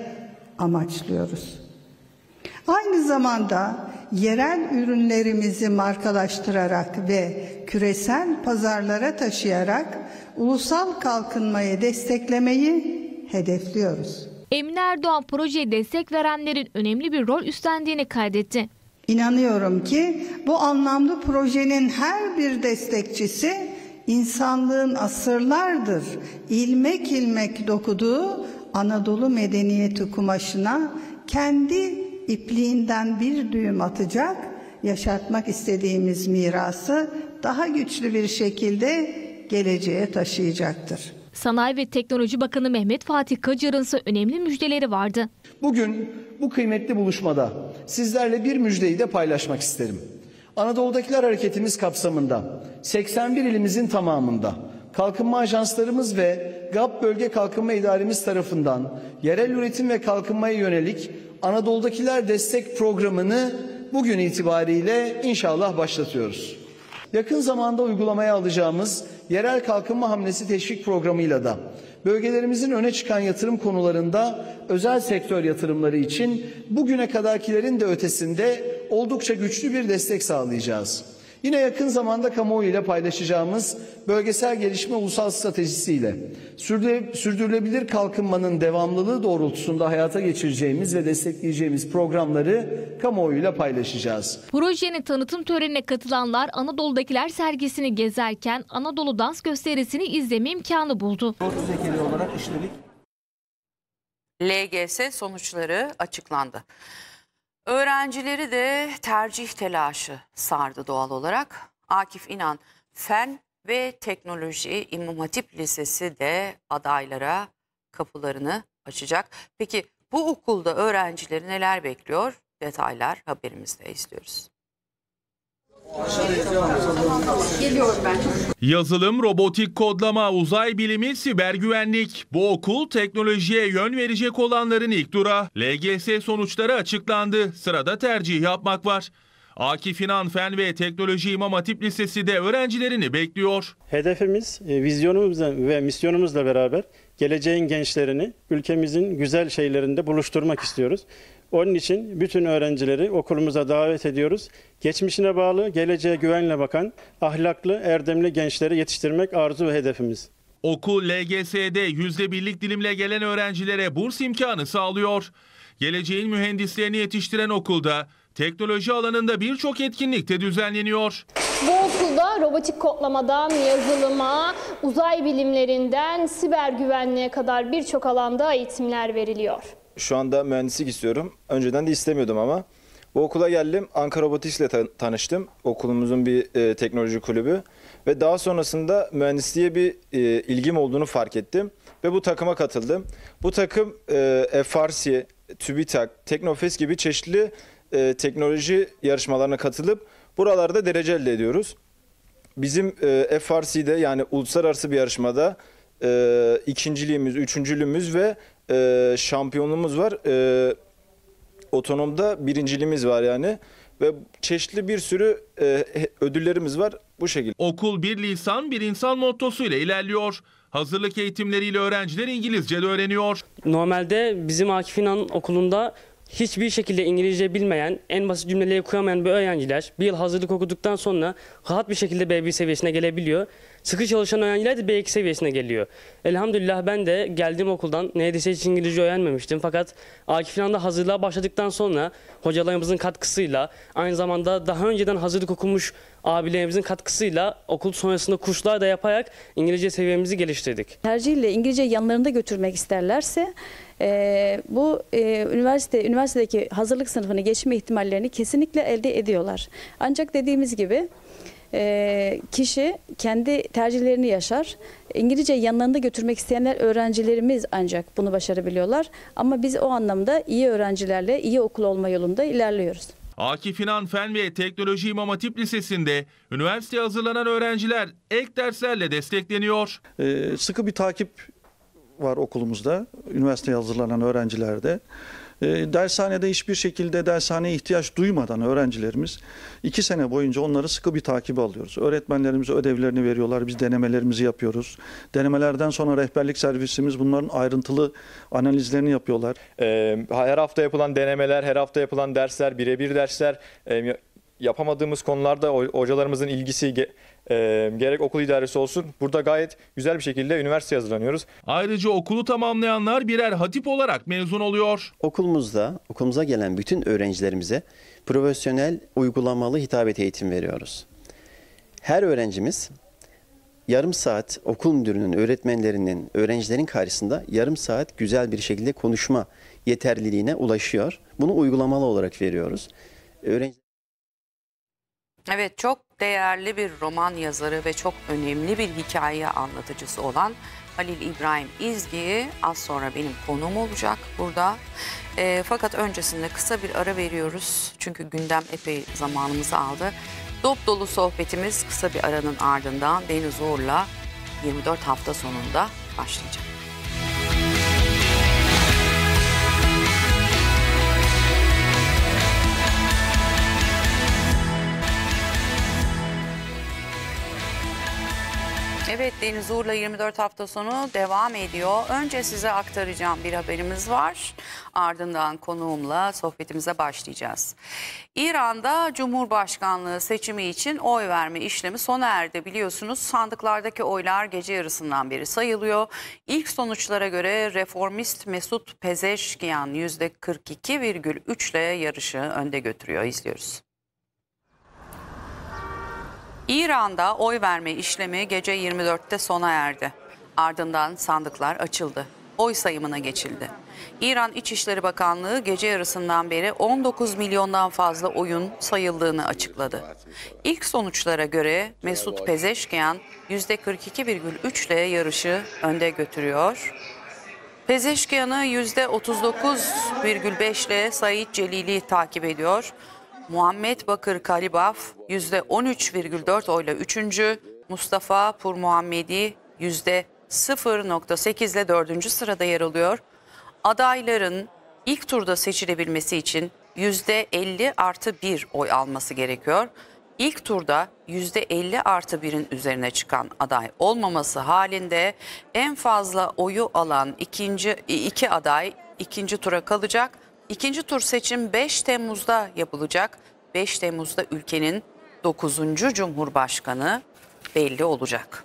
amaçlıyoruz. Aynı zamanda yerel ürünlerimizi markalaştırarak ve küresel pazarlara taşıyarak ulusal kalkınmayı desteklemeyi hedefliyoruz. Emine Erdoğan projeye destek verenlerin önemli bir rol üstlendiğini kaydetti. İnanıyorum ki bu anlamlı projenin her bir destekçisi insanlığın asırlardır ilmek ilmek dokuduğu Anadolu medeniyeti kumaşına kendi ipliğinden bir düğüm atacak, yaşatmak istediğimiz mirası daha güçlü bir şekilde geleceğe taşıyacaktır. Sanayi ve Teknoloji Bakanı Mehmet Fatih Kacar'ın ise önemli müjdeleri vardı. Bugün bu kıymetli buluşmada sizlerle bir müjdeyi de paylaşmak isterim. Anadolu'dakiler hareketimiz kapsamında 81 ilimizin tamamında kalkınma ajanslarımız ve GAP Bölge Kalkınma İdaremiz tarafından yerel üretim ve kalkınmaya yönelik Anadolu'dakiler destek programını bugün itibariyle inşallah başlatıyoruz yakın zamanda uygulamaya alacağımız yerel kalkınma hamlesi teşvik programıyla da bölgelerimizin öne çıkan yatırım konularında özel sektör yatırımları için bugüne kadarkilerin de ötesinde oldukça güçlü bir destek sağlayacağız. Yine yakın zamanda kamuoyu ile paylaşacağımız bölgesel gelişme ulusal stratejisiyle sürdürülebilir kalkınmanın devamlılığı doğrultusunda hayata geçireceğimiz ve destekleyeceğimiz programları Kamuoyu ile paylaşacağız. Projenin tanıtım törenine katılanlar Anadolu'dakiler sergisini gezerken Anadolu dans gösterisini izleme imkanı buldu. 30 ekeli olarak işledik. LGS sonuçları açıklandı. Öğrencileri de tercih telaşı sardı doğal olarak. Akif İnan Fen ve Teknoloji İmam Hatip Lisesi de adaylara kapılarını açacak. Peki bu okulda öğrencileri neler bekliyor? Detaylar haberimizde izliyoruz. Geliyorum ben. Yazılım, robotik kodlama, uzay bilimi, siber güvenlik. Bu okul teknolojiye yön verecek olanların ilk dura. LGS sonuçları açıklandı. Sırada tercih yapmak var. Akif İnan Fen ve Teknoloji İmam Hatip Lisesi de öğrencilerini bekliyor. Hedefimiz, e, vizyonumuzla ve misyonumuzla beraber geleceğin gençlerini ülkemizin güzel şeylerinde buluşturmak istiyoruz. Onun için bütün öğrencileri okulumuza davet ediyoruz. Geçmişine bağlı, geleceğe güvenle bakan, ahlaklı, erdemli gençleri yetiştirmek arzu ve hedefimiz. Okul LGS'de yüzde birlik dilimle gelen öğrencilere burs imkanı sağlıyor. Geleceğin mühendislerini yetiştiren okulda teknoloji alanında birçok etkinlik de düzenleniyor. Bu okulda robotik kodlamadan yazılıma, uzay bilimlerinden siber güvenliğe kadar birçok alanda eğitimler veriliyor. Şu anda mühendislik istiyorum. Önceden de istemiyordum ama. Bu okula geldim. Ankara Robotics ile tanıştım. Okulumuzun bir e, teknoloji kulübü. Ve daha sonrasında mühendisliğe bir e, ilgim olduğunu fark ettim. Ve bu takıma katıldım. Bu takım e, FRC, TÜBİTAK, Teknofest gibi çeşitli e, teknoloji yarışmalarına katılıp buralarda derece elde ediyoruz. Bizim e, FRC'de yani uluslararası bir yarışmada e, ikinciliğimiz, üçüncülüğümüz ve e, şampiyonluğumuz var. E, otonomda birinciliğimiz var yani. Ve çeşitli bir sürü e, ödüllerimiz var bu şekilde. Okul bir lisan bir insan mottosuyla ilerliyor. Hazırlık eğitimleriyle öğrenciler İngilizce de öğreniyor. Normalde bizim Akif İnan okulunda hiçbir şekilde İngilizce bilmeyen, en basit cümleleri kuramayan bir öğrenciler bir yıl hazırlık okuduktan sonra rahat bir şekilde B1 seviyesine gelebiliyor. Sıkı çalışan öğrenciler de B2 seviyesine geliyor. Elhamdülillah ben de geldiğim okuldan neredeyse hiç İngilizce öğrenmemiştim. Fakat Akif İnan'da hazırlığa başladıktan sonra hocalarımızın katkısıyla aynı zamanda daha önceden hazırlık okumuş abilerimizin katkısıyla okul sonrasında kurslar da yaparak İngilizce seviyemizi geliştirdik. Tercihle İngilizce yanlarında götürmek isterlerse e, bu e, üniversite üniversitedeki hazırlık sınıfını geçme ihtimallerini kesinlikle elde ediyorlar. Ancak dediğimiz gibi ee, kişi kendi tercihlerini yaşar. İngilizce yanlarında götürmek isteyenler öğrencilerimiz ancak bunu başarabiliyorlar. Ama biz o anlamda iyi öğrencilerle iyi okul olma yolunda ilerliyoruz. Akif İnan Fen ve Teknoloji İmam Hatip Lisesi'nde üniversiteye hazırlanan öğrenciler ek derslerle destekleniyor. Ee, sıkı bir takip var okulumuzda, üniversiteye hazırlanan öğrencilerde. Ee, dershanede hiçbir şekilde dershaneye ihtiyaç duymadan öğrencilerimiz iki sene boyunca onları sıkı bir takip alıyoruz. Öğretmenlerimiz ödevlerini veriyorlar, biz denemelerimizi yapıyoruz. Denemelerden sonra rehberlik servisimiz bunların ayrıntılı analizlerini yapıyorlar. Ee, her hafta yapılan denemeler, her hafta yapılan dersler, birebir dersler e, yapamadığımız konularda hocalarımızın ilgisi e, gerek okul idaresi olsun. Burada gayet güzel bir şekilde üniversite hazırlanıyoruz. Ayrıca okulu tamamlayanlar birer hatip olarak mezun oluyor. Okulumuzda, okulumuza gelen bütün öğrencilerimize profesyonel uygulamalı hitabet eğitim veriyoruz. Her öğrencimiz yarım saat okul müdürünün, öğretmenlerinin, öğrencilerin karşısında yarım saat güzel bir şekilde konuşma yeterliliğine ulaşıyor. Bunu uygulamalı olarak veriyoruz. Öğrenci Evet çok değerli bir roman yazarı ve çok önemli bir hikaye anlatıcısı olan Halil İbrahim İzgi az sonra benim konuğum olacak burada. E, fakat öncesinde kısa bir ara veriyoruz. Çünkü gündem epey zamanımızı aldı. Dop dolu sohbetimiz kısa bir aranın ardından Deniz Uğur'la 24 hafta sonunda başlayacak. Evet Deniz Uğur'la 24 hafta sonu devam ediyor. Önce size aktaracağım bir haberimiz var. Ardından konuğumla sohbetimize başlayacağız. İran'da Cumhurbaşkanlığı seçimi için oy verme işlemi sona erdi. Biliyorsunuz sandıklardaki oylar gece yarısından beri sayılıyor. İlk sonuçlara göre reformist Mesut Pezeşkiyan %42,3 ile yarışı önde götürüyor. İzliyoruz. İran'da oy verme işlemi gece 24'te sona erdi. Ardından sandıklar açıldı. Oy sayımına geçildi. İran İçişleri Bakanlığı gece yarısından beri 19 milyondan fazla oyun sayıldığını açıkladı. İlk sonuçlara göre Mesut Pezeşkiyan %42,3 ile yarışı önde götürüyor. Pezeşkiyan'ı %39,5 ile Said Celili takip ediyor. Muhammed Bakır Kalibaf %13,4 oyla 3. Mustafa Pur Muhammedi %0,8 ile 4. sırada yer alıyor. Adayların ilk turda seçilebilmesi için %50 artı 1 oy alması gerekiyor. İlk turda %50 artı 1'in üzerine çıkan aday olmaması halinde en fazla oyu alan ikinci, iki aday ikinci tura kalacak İkinci tur seçim 5 Temmuz'da yapılacak. 5 Temmuz'da ülkenin 9. Cumhurbaşkanı belli olacak.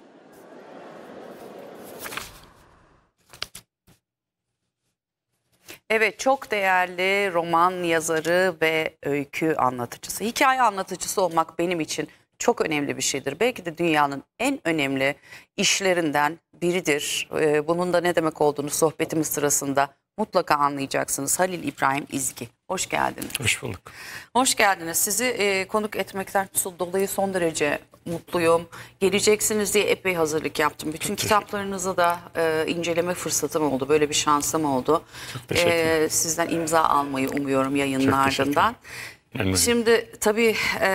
Evet çok değerli roman yazarı ve öykü anlatıcısı. Hikaye anlatıcısı olmak benim için çok önemli bir şeydir. Belki de dünyanın en önemli işlerinden biridir. Ee, bunun da ne demek olduğunu sohbetimiz sırasında mutlaka anlayacaksınız. Halil İbrahim İzgi. Hoş geldiniz. Hoş bulduk. Hoş geldiniz. Sizi e, konuk etmekten dolayı son derece mutluyum. Geleceksiniz diye epey hazırlık yaptım. Bütün Çok kitaplarınızı da e, inceleme fırsatım oldu. Böyle bir şansım oldu. Çok e, sizden imza almayı umuyorum yayının ardından. Şimdi tabii e,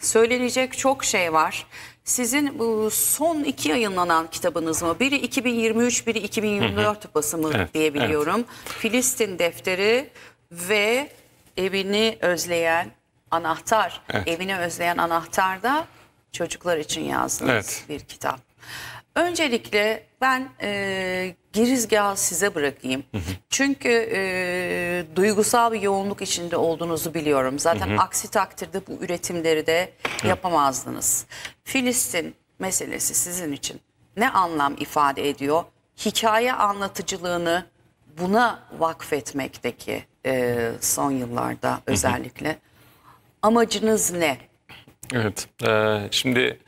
söylenecek çok şey var. Sizin bu son iki yayınlanan kitabınız mı? Biri 2023, biri 2024 hı hı. basımı evet, diyebiliyorum. Evet. Filistin defteri ve evini özleyen anahtar. Evet. Evini özleyen anahtar da çocuklar için yazdığınız evet. bir kitap. Öncelikle ben e, girizgahı size bırakayım. Çünkü e, duygusal bir yoğunluk içinde olduğunuzu biliyorum. Zaten aksi takdirde bu üretimleri de yapamazdınız. Filistin meselesi sizin için ne anlam ifade ediyor? Hikaye anlatıcılığını buna vakfetmekteki e, son yıllarda özellikle amacınız ne? Evet, e, şimdi...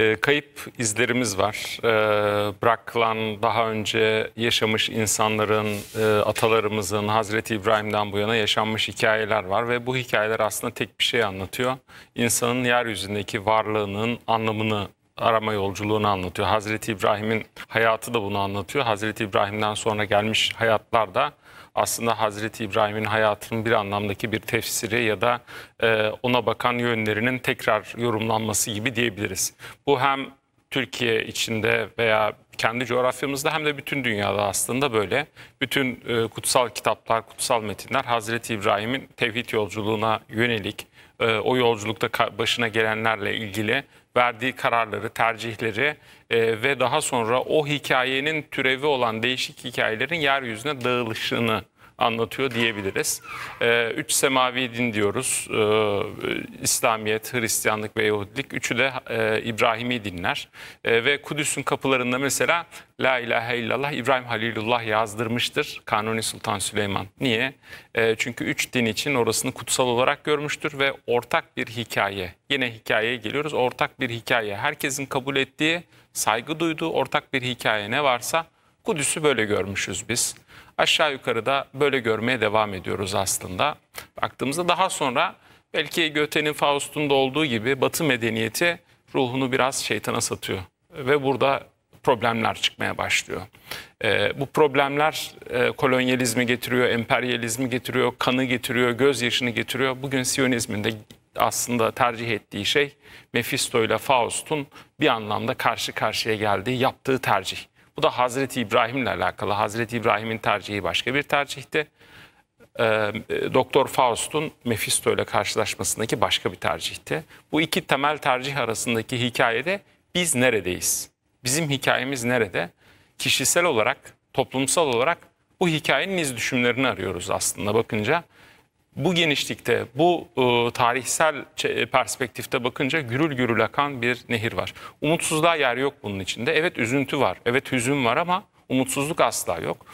Ee, kayıp izlerimiz var. E, ee, bırakılan daha önce yaşamış insanların, e, atalarımızın Hazreti İbrahim'den bu yana yaşanmış hikayeler var. Ve bu hikayeler aslında tek bir şey anlatıyor. İnsanın yeryüzündeki varlığının anlamını arama yolculuğunu anlatıyor. Hazreti İbrahim'in hayatı da bunu anlatıyor. Hazreti İbrahim'den sonra gelmiş hayatlar da aslında Hazreti İbrahim'in hayatının bir anlamdaki bir tefsiri ya da e, ona bakan yönlerinin tekrar yorumlanması gibi diyebiliriz. Bu hem Türkiye içinde veya kendi coğrafyamızda hem de bütün dünyada aslında böyle. Bütün e, kutsal kitaplar, kutsal metinler Hazreti İbrahim'in tevhid yolculuğuna yönelik, e, o yolculukta başına gelenlerle ilgili verdiği kararları, tercihleri e, ve daha sonra o hikayenin türevi olan değişik hikayelerin yeryüzüne dağılışını anlatıyor diyebiliriz. E, üç semavi din diyoruz. E, İslamiyet, Hristiyanlık ve Yahudilik. Üçü de e, İbrahimi dinler. E, ve Kudüs'ün kapılarında mesela La ilahe illallah İbrahim Halilullah yazdırmıştır Kanuni Sultan Süleyman. Niye? E, çünkü üç din için orasını kutsal olarak görmüştür ve ortak bir hikaye. Yine hikayeye geliyoruz. Ortak bir hikaye. Herkesin kabul ettiği, saygı duyduğu ortak bir hikaye ne varsa Kudüs'ü böyle görmüşüz biz aşağı yukarı da böyle görmeye devam ediyoruz aslında. Baktığımızda daha sonra belki Göte'nin Faust'unda olduğu gibi Batı medeniyeti ruhunu biraz şeytana satıyor. Ve burada problemler çıkmaya başlıyor. E, bu problemler e, kolonyalizmi getiriyor, emperyalizmi getiriyor, kanı getiriyor, gözyaşını getiriyor. Bugün Siyonizmin de aslında tercih ettiği şey Mefisto ile Faust'un bir anlamda karşı karşıya geldiği, yaptığı tercih. Bu da Hazreti İbrahim'le alakalı. Hazreti İbrahim'in tercihi başka bir tercihti. E, Doktor Faust'un Mephisto ile karşılaşmasındaki başka bir tercihti. Bu iki temel tercih arasındaki hikayede biz neredeyiz? Bizim hikayemiz nerede? Kişisel olarak, toplumsal olarak bu hikayenin iz düşümlerini arıyoruz aslında bakınca bu genişlikte, bu e, tarihsel perspektifte bakınca gürül gürül akan bir nehir var. Umutsuzluğa yer yok bunun içinde. Evet üzüntü var, evet hüzün var ama umutsuzluk asla yok.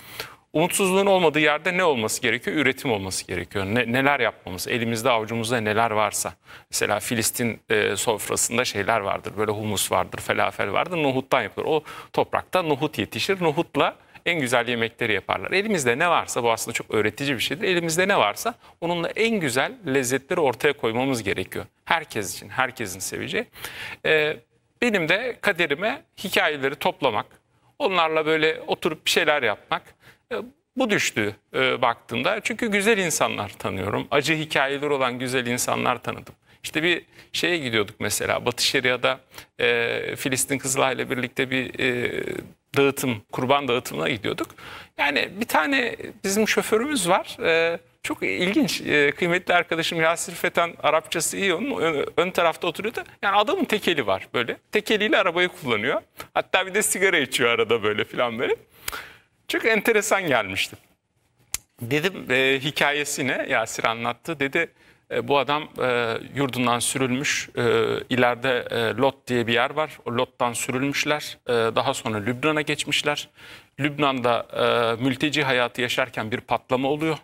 Umutsuzluğun olmadığı yerde ne olması gerekiyor? Üretim olması gerekiyor. Ne, neler yapmamız, elimizde avucumuzda neler varsa. Mesela Filistin e, sofrasında şeyler vardır. Böyle humus vardır, felafel vardır. Nohuttan yapılır. O toprakta nohut yetişir. Nohutla en güzel yemekleri yaparlar. Elimizde ne varsa bu aslında çok öğretici bir şeydir. Elimizde ne varsa onunla en güzel lezzetleri ortaya koymamız gerekiyor. Herkes için, herkesin seveceği. Ee, benim de kaderime hikayeleri toplamak, onlarla böyle oturup bir şeyler yapmak. Ee, bu düştü e, baktığımda. Çünkü güzel insanlar tanıyorum. Acı hikayeler olan güzel insanlar tanıdım. İşte bir şeye gidiyorduk mesela Batı Şeria'da e, Filistin ile birlikte bir e, dağıtım, kurban dağıtımına gidiyorduk. Yani bir tane bizim şoförümüz var. E, çok ilginç. E, kıymetli arkadaşım Yasir Fetan Arapçası iyi onun ön, ön tarafta oturuyordu. Yani adamın tekeli var böyle. Tekeliyle arabayı kullanıyor. Hatta bir de sigara içiyor arada böyle filan böyle. Çok enteresan gelmişti. Dedim e, hikayesine Yasir anlattı. Dedi e, bu adam e, yurdundan sürülmüş. E, ileride e, Lot diye bir yer var. O Lot'tan sürülmüşler. E, daha sonra Lübnan'a geçmişler. Lübnan'da e, mülteci hayatı yaşarken bir patlama oluyor.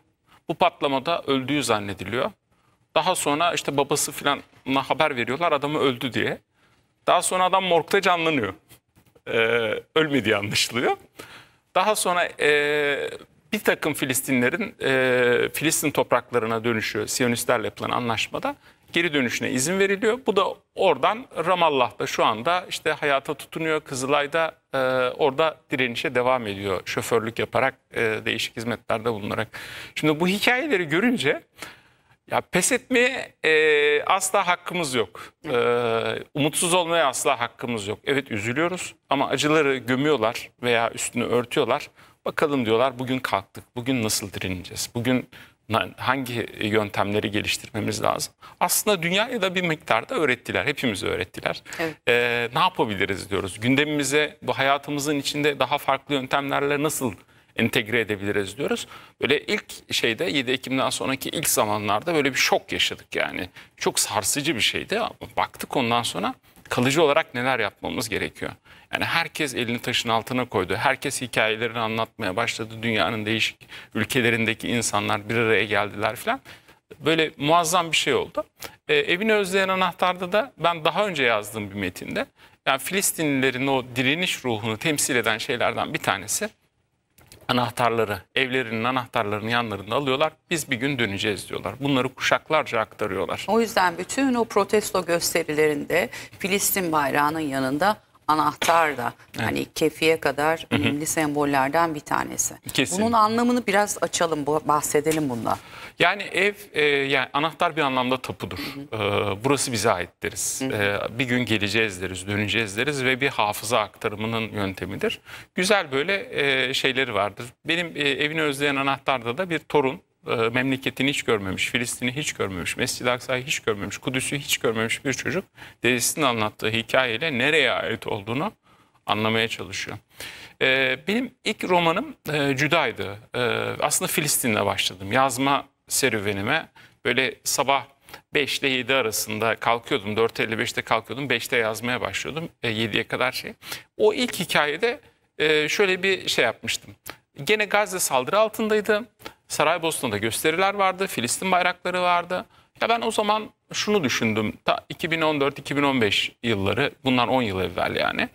Bu patlamada öldüğü zannediliyor. Daha sonra işte babası filan haber veriyorlar adamı öldü diye. Daha sonra adam morgda canlanıyor. E, ölmediği anlaşılıyor. Daha sonra e, bir takım Filistinlerin e, Filistin topraklarına dönüşü Siyonistlerle yapılan anlaşmada geri dönüşüne izin veriliyor. Bu da oradan Ramallah'ta şu anda işte hayata tutunuyor. Kızılay'da e, orada direnişe devam ediyor. Şoförlük yaparak e, değişik hizmetlerde bulunarak. Şimdi bu hikayeleri görünce ya pes etmeye e, asla hakkımız yok. E, umutsuz olmaya asla hakkımız yok. Evet üzülüyoruz ama acıları gömüyorlar veya üstünü örtüyorlar. Bakalım diyorlar bugün kalktık, bugün nasıl direneceğiz, bugün hangi yöntemleri geliştirmemiz lazım. Aslında dünyaya da bir miktarda öğrettiler, hepimizi öğrettiler. Evet. Ee, ne yapabiliriz diyoruz. Gündemimize, bu hayatımızın içinde daha farklı yöntemlerle nasıl entegre edebiliriz diyoruz. Böyle ilk şeyde 7 Ekim'den sonraki ilk zamanlarda böyle bir şok yaşadık yani. Çok sarsıcı bir şeydi ama baktık ondan sonra kalıcı olarak neler yapmamız gerekiyor. Yani herkes elini taşın altına koydu. Herkes hikayelerini anlatmaya başladı. Dünyanın değişik ülkelerindeki insanlar bir araya geldiler falan. Böyle muazzam bir şey oldu. E, evini özleyen anahtarda da ben daha önce yazdığım bir metinde yani Filistinlilerin o direniş ruhunu temsil eden şeylerden bir tanesi anahtarları, evlerinin anahtarlarını yanlarında alıyorlar. Biz bir gün döneceğiz diyorlar. Bunları kuşaklarca aktarıyorlar. O yüzden bütün o protesto gösterilerinde Filistin bayrağının yanında anahtar da evet. hani kefiye kadar Hı -hı. önemli sembollerden bir tanesi. Kesin. Bunun anlamını biraz açalım, bahsedelim bundan. Yani ev, e, yani anahtar bir anlamda tapudur. E, burası bize ait deriz. E, bir gün geleceğiz deriz, döneceğiz deriz ve bir hafıza aktarımının yöntemidir. Güzel böyle e, şeyleri vardır. Benim e, evini özleyen anahtarda da bir torun e, memleketini hiç görmemiş, Filistin'i hiç görmemiş, Mescid-i Aksa'yı hiç görmemiş, Kudüs'ü hiç görmemiş bir çocuk dedesinin anlattığı hikayeyle nereye ait olduğunu anlamaya çalışıyor. E, benim ilk romanım e, Cüda'ydı. E, aslında Filistin'le başladım. Yazma serüvenime böyle sabah 5 ile 7 arasında kalkıyordum. 4.55'te kalkıyordum. 5'te yazmaya başlıyordum. E, 7'ye kadar şey. O ilk hikayede şöyle bir şey yapmıştım. Gene Gazze saldırı altındaydı. Saraybosna'da gösteriler vardı, Filistin bayrakları vardı. Ya ben o zaman şunu düşündüm. Ta 2014-2015 yılları, bunlar 10 yıl evvel yani.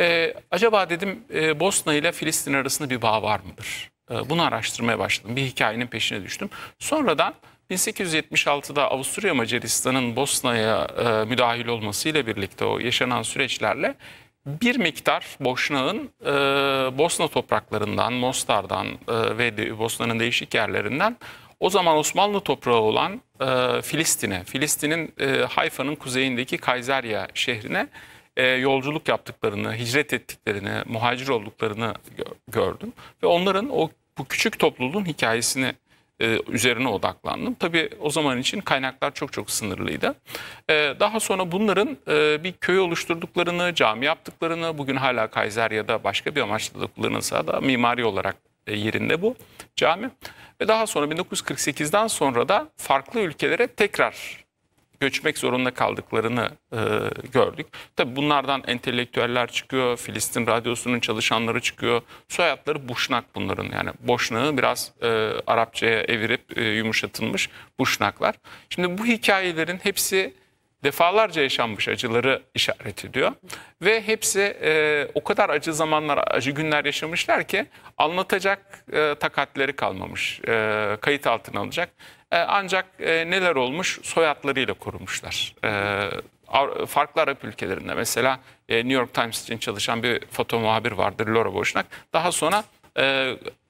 E, acaba dedim e, Bosna ile Filistin arasında bir bağ var mıdır? E, bunu araştırmaya başladım. Bir hikayenin peşine düştüm. Sonradan 1876'da Avusturya Macaristan'ın Bosna'ya e, müdahil olmasıyla birlikte o yaşanan süreçlerle bir miktar boşnağın e, Bosna topraklarından, Mostar'dan e, ve Bosna'nın değişik yerlerinden o zaman Osmanlı toprağı olan e, Filistin'e, Filistin'in e, Hayfa'nın kuzeyindeki Kayzerya şehrine e, yolculuk yaptıklarını, hicret ettiklerini, muhacir olduklarını gördüm. Ve onların o bu küçük topluluğun hikayesini e, üzerine odaklandım. Tabii o zaman için kaynaklar çok çok sınırlıydı. E, daha sonra bunların e, bir köy oluşturduklarını, cami yaptıklarını, bugün hala Kaiser ya da başka bir amaçla da kullanılsa da mimari olarak e, yerinde bu cami. Ve daha sonra 1948'den sonra da farklı ülkelere tekrar göçmek zorunda kaldıklarını e, gördük. Tabi bunlardan entelektüeller çıkıyor, Filistin Radyosu'nun çalışanları çıkıyor. Soyadları Buşnak bunların yani Boşnak'ı biraz e, Arapçaya evirip e, yumuşatılmış Buşnaklar. Şimdi bu hikayelerin hepsi defalarca yaşanmış acıları işaret ediyor. Ve hepsi e, o kadar acı zamanlar, acı günler yaşamışlar ki anlatacak e, takatleri kalmamış, e, kayıt altına alacak. E, ancak e, neler olmuş? Soyadlarıyla korumuşlar. E, farklı Arap ülkelerinde mesela New York Times için çalışan bir foto muhabir vardır Laura Boşnak. Daha sonra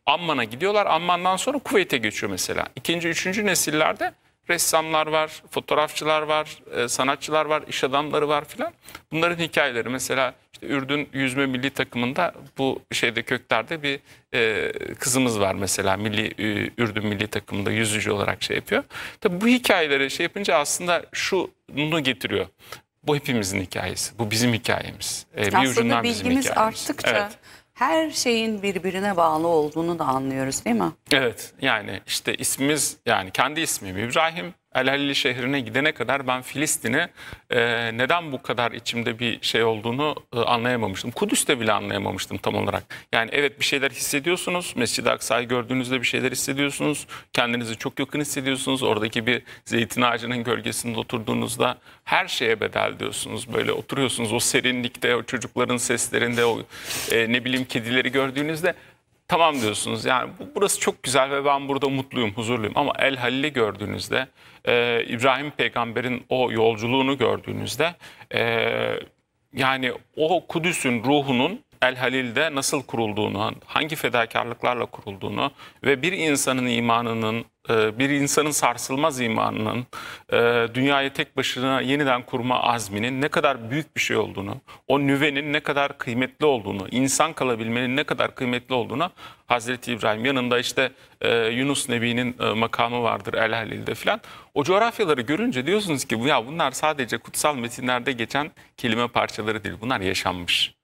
Amman'a gidiyorlar. Amman'dan sonra Kuveyt'e geçiyor mesela. İkinci, üçüncü nesillerde ressamlar var, fotoğrafçılar var, e, sanatçılar var, iş adamları var filan. Bunların hikayeleri mesela işte Ürdün yüzme milli takımında bu şeyde Kökler'de bir e, kızımız var mesela milli e, Ürdün milli takımında yüzücü olarak şey yapıyor. Tabii bu hikayeleri şey yapınca aslında şunu getiriyor. Bu hepimizin hikayesi. Bu bizim hikayemiz. Ee, bir aslında ucundan bizim bilgimiz hikayemiz. arttıkça evet her şeyin birbirine bağlı olduğunu da anlıyoruz değil mi? Evet yani işte ismimiz yani kendi ismim İbrahim El Halili şehrine gidene kadar ben Filistin'i e, neden bu kadar içimde bir şey olduğunu e, anlayamamıştım. Kudüs'te bile anlayamamıştım tam olarak. Yani evet bir şeyler hissediyorsunuz. Mescid-i Aksa'yı gördüğünüzde bir şeyler hissediyorsunuz. Kendinizi çok yakın hissediyorsunuz. Oradaki bir zeytin ağacının gölgesinde oturduğunuzda her şeye bedel diyorsunuz. Böyle oturuyorsunuz o serinlikte, o çocukların seslerinde, o e, ne bileyim kedileri gördüğünüzde tamam diyorsunuz. Yani bu, burası çok güzel ve ben burada mutluyum, huzurluyum. Ama El Halil'i gördüğünüzde, e, İbrahim peygamberin o yolculuğunu gördüğünüzde e, yani o Kudüs'ün ruhunun El Halil'de nasıl kurulduğunu, hangi fedakarlıklarla kurulduğunu ve bir insanın imanının, e, bir insanın sarsılmaz imanının e, dünyayı tek başına yeniden kurma azminin ne kadar büyük bir şey olduğunu, o nüvenin ne kadar kıymetli olduğunu, insan kalabilmenin ne kadar kıymetli olduğunu Hazreti İbrahim yanında işte e, Yunus Nebi'nin makamı vardır El Halil'de filan. O coğrafyaları görünce diyorsunuz ki ya bunlar sadece kutsal metinlerde geçen kelime parçaları değil. Bunlar yaşanmış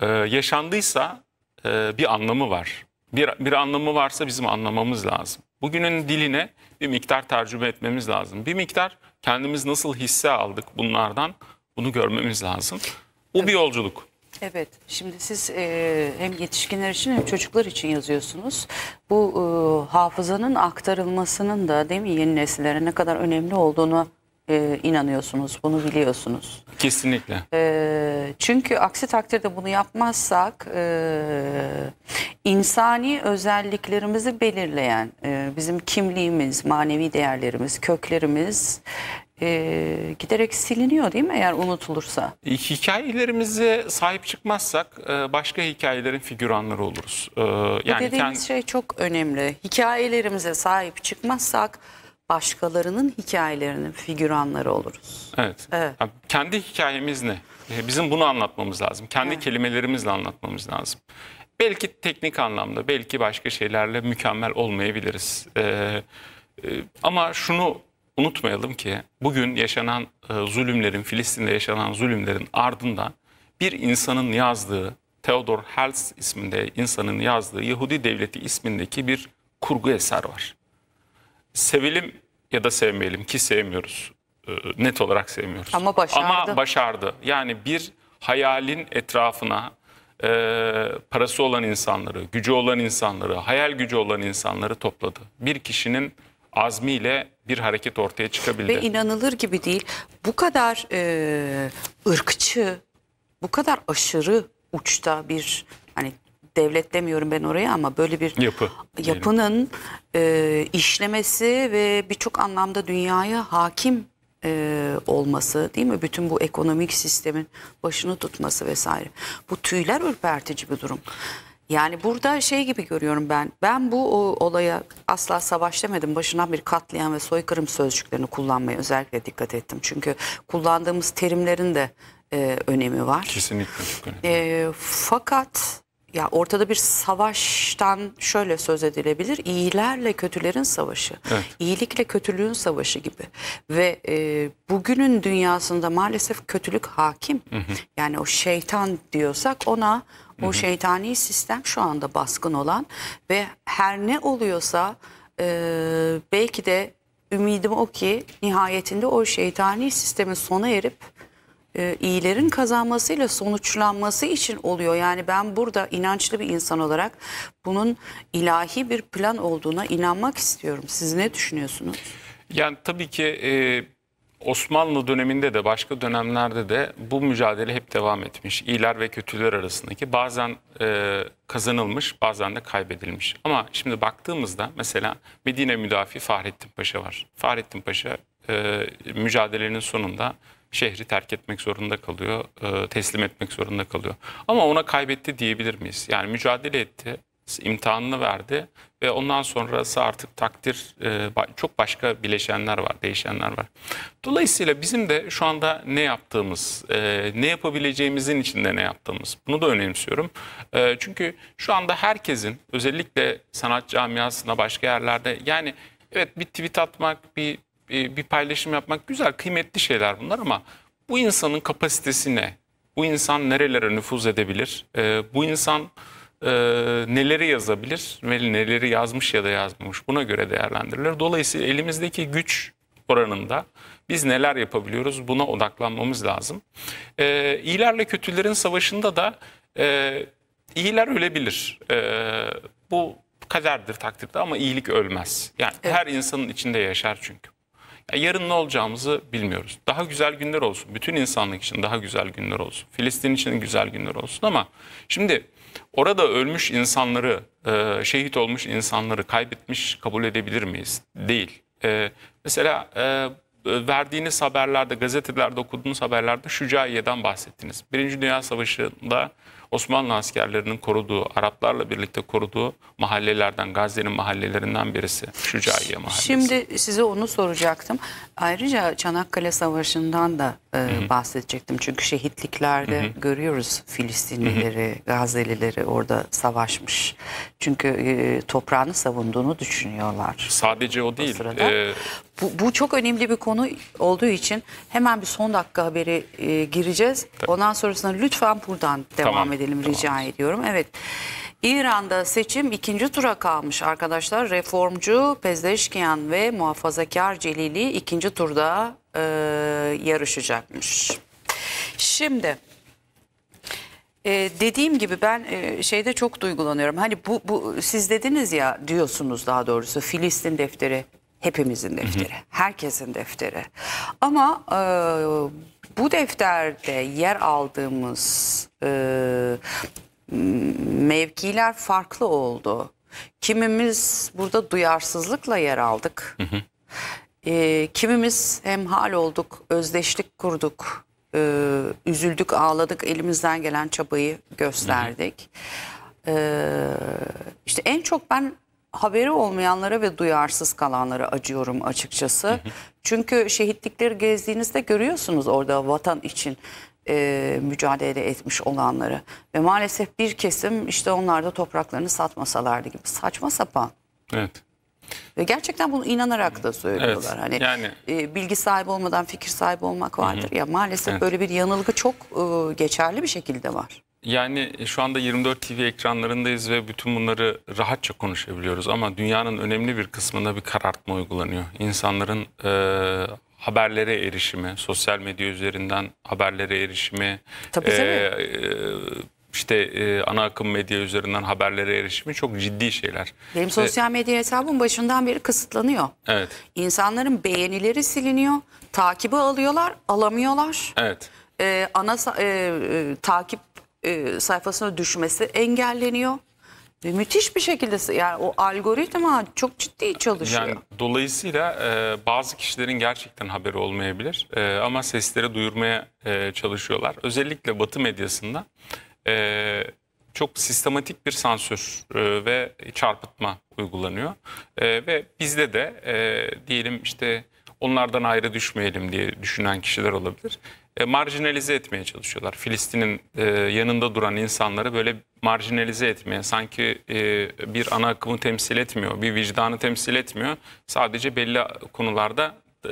e, yaşandıysa e, bir anlamı var. Bir, bir anlamı varsa bizim anlamamız lazım. Bugünün diline bir miktar tercüme etmemiz lazım. Bir miktar kendimiz nasıl hisse aldık bunlardan bunu görmemiz lazım. Bu bir yolculuk. Evet, şimdi siz e, hem yetişkinler için hem çocuklar için yazıyorsunuz. Bu e, hafızanın aktarılmasının da değil mi yeni nesillere ne kadar önemli olduğunu e, inanıyorsunuz, bunu biliyorsunuz. Kesinlikle. E, çünkü aksi takdirde bunu yapmazsak e, insani özelliklerimizi belirleyen e, bizim kimliğimiz, manevi değerlerimiz, köklerimiz e, giderek siliniyor değil mi eğer unutulursa? E, hikayelerimize sahip çıkmazsak e, başka hikayelerin figüranları oluruz. E, yani Bu dediğimiz kend... şey çok önemli. Hikayelerimize sahip çıkmazsak başkalarının hikayelerinin figüranları oluruz. Evet. evet. Abi, kendi hikayemiz ne? Ee, bizim bunu anlatmamız lazım. Kendi evet. kelimelerimizle anlatmamız lazım. Belki teknik anlamda, belki başka şeylerle mükemmel olmayabiliriz. Ee, e, ama şunu unutmayalım ki bugün yaşanan e, zulümlerin, Filistin'de yaşanan zulümlerin ardında bir insanın yazdığı, Theodor Herz isminde insanın yazdığı Yahudi Devleti ismindeki bir kurgu eser var sevelim ya da sevmeyelim ki sevmiyoruz. Ee, net olarak sevmiyoruz. Ama başardı. Ama başardı. Yani bir hayalin etrafına e, parası olan insanları, gücü olan insanları, hayal gücü olan insanları topladı. Bir kişinin azmiyle bir hareket ortaya çıkabildi. Ve inanılır gibi değil. Bu kadar e, ırkçı, bu kadar aşırı uçta bir hani devlet demiyorum ben oraya ama böyle bir Yapı, yapının e, işlemesi ve birçok anlamda dünyaya hakim e, olması değil mi? Bütün bu ekonomik sistemin başını tutması vesaire. Bu tüyler ürpertici bir durum. Yani burada şey gibi görüyorum ben. Ben bu o, olaya asla savaş demedim. Başından bir katliam ve soykırım sözcüklerini kullanmaya özellikle dikkat ettim. Çünkü kullandığımız terimlerin de e, önemi var. Kesinlikle çok önemli. E, fakat ya ortada bir savaştan şöyle söz edilebilir. İyilerle kötülerin savaşı. Evet. iyilikle kötülüğün savaşı gibi. Ve e, bugünün dünyasında maalesef kötülük hakim. Hı hı. Yani o şeytan diyorsak ona o hı hı. şeytani sistem şu anda baskın olan ve her ne oluyorsa e, belki de ümidim o ki nihayetinde o şeytani sistemin sona erip e, iyilerin kazanmasıyla sonuçlanması için oluyor. Yani ben burada inançlı bir insan olarak bunun ilahi bir plan olduğuna inanmak istiyorum. Siz ne düşünüyorsunuz? Yani tabii ki e, Osmanlı döneminde de başka dönemlerde de bu mücadele hep devam etmiş. İyiler ve kötüler arasındaki bazen e, kazanılmış bazen de kaybedilmiş. Ama şimdi baktığımızda mesela Medine müdafi Fahrettin Paşa var. Fahrettin Paşa e, mücadelenin sonunda şehri terk etmek zorunda kalıyor, e, teslim etmek zorunda kalıyor. Ama ona kaybetti diyebilir miyiz? Yani mücadele etti, imtihanını verdi ve ondan sonrası artık takdir e, çok başka bileşenler var, değişenler var. Dolayısıyla bizim de şu anda ne yaptığımız, e, ne yapabileceğimizin içinde ne yaptığımız bunu da önemsiyorum. Çünkü şu anda herkesin özellikle sanat camiasına başka yerlerde yani evet bir tweet atmak, bir e, bir paylaşım yapmak güzel, kıymetli şeyler bunlar ama bu insanın kapasitesine, Bu insan nerelere nüfuz edebilir? E, bu insan e, neleri yazabilir ve neleri yazmış ya da yazmamış buna göre değerlendirilir. Dolayısıyla elimizdeki güç oranında biz neler yapabiliyoruz buna odaklanmamız lazım. İyilerle kötülerin savaşında da iyiler ölebilir. bu kaderdir takdirde ama iyilik ölmez. Yani evet. her insanın içinde yaşar çünkü. E, yarın ne olacağımızı bilmiyoruz. Daha güzel günler olsun. Bütün insanlık için daha güzel günler olsun. Filistin için güzel günler olsun ama şimdi orada ölmüş insanları, e, şehit olmuş insanları kaybetmiş kabul edebilir miyiz? Değil. E, mesela verdiğiniz haberlerde, gazetelerde okuduğunuz haberlerde Şücaiye'den bahsettiniz. Birinci Dünya Savaşı'nda Osmanlı askerlerinin koruduğu, Araplarla birlikte koruduğu mahallelerden, Gazze'nin mahallelerinden birisi. Şucaiye Mahallesi. Şimdi size onu soracaktım. Ayrıca Çanakkale Savaşı'ndan da e, Hı -hı. bahsedecektim. Çünkü şehitliklerde Hı -hı. görüyoruz Filistinlileri, Hı -hı. Gazze'lileri orada savaşmış. Çünkü e, toprağını savunduğunu düşünüyorlar. Sadece o değil. E, bu, bu çok önemli bir konu olduğu için hemen bir son dakika haberi e, gireceğiz. Tabii. Ondan sonrasında lütfen buradan devam tamam. edelim rica tamam. ediyorum. Evet. İran'da seçim ikinci tura kalmış arkadaşlar. Reformcu Pezdeşkiyan ve muhafazakar Celili ikinci turda e, yarışacakmış. Şimdi ee, dediğim gibi ben e, şeyde çok duygulanıyorum. Hani bu, bu siz dediniz ya diyorsunuz daha doğrusu Filistin defteri hepimizin defteri, herkesin defteri. Ama e, bu defterde yer aldığımız e, mevkiler farklı oldu. Kimimiz burada duyarsızlıkla yer aldık. Hı hı. E, kimimiz hemhal olduk, özdeşlik kurduk, e, üzüldük, ağladık, elimizden gelen çabayı gösterdik. Hı hı. E, işte en çok ben haberi olmayanlara ve duyarsız kalanlara acıyorum açıkçası. Çünkü şehitlikleri gezdiğinizde görüyorsunuz orada vatan için e, mücadele etmiş olanları. Ve maalesef bir kesim işte onlar da topraklarını satmasalardı gibi saçma sapan. Evet. Ve gerçekten bunu inanarak da söylüyorlar. Evet, hani yani... e, bilgi sahibi olmadan fikir sahibi olmak vardır Hı ya maalesef evet. böyle bir yanılgı çok e, geçerli bir şekilde var. Yani e, şu anda 24 TV ekranlarındayız ve bütün bunları rahatça konuşabiliyoruz ama dünyanın önemli bir kısmında bir karartma uygulanıyor. İnsanların e, haberlere erişimi, sosyal medya üzerinden haberlere erişimi, e, e, işte e, ana akım medya üzerinden haberlere erişimi çok ciddi şeyler. Benim sosyal medya hesabım başından beri kısıtlanıyor. Evet. İnsanların beğenileri siliniyor, takibi alıyorlar, alamıyorlar. Evet. Ee, ana e, e, takip e, sayfasına düşmesi engelleniyor. Ve müthiş bir şekilde yani o algoritma çok ciddi çalışıyor. Yani dolayısıyla e, bazı kişilerin gerçekten haberi olmayabilir e, ama sesleri duyurmaya e, çalışıyorlar. Özellikle Batı medyasında e, çok sistematik bir sansür e, ve çarpıtma uygulanıyor e, ve bizde de e, diyelim işte onlardan ayrı düşmeyelim diye düşünen kişiler olabilir e, marjinalize etmeye çalışıyorlar. Filistin'in e, yanında duran insanları böyle marjinalize etmeye, sanki e, bir ana akımı temsil etmiyor, bir vicdanı temsil etmiyor. Sadece belli konularda e,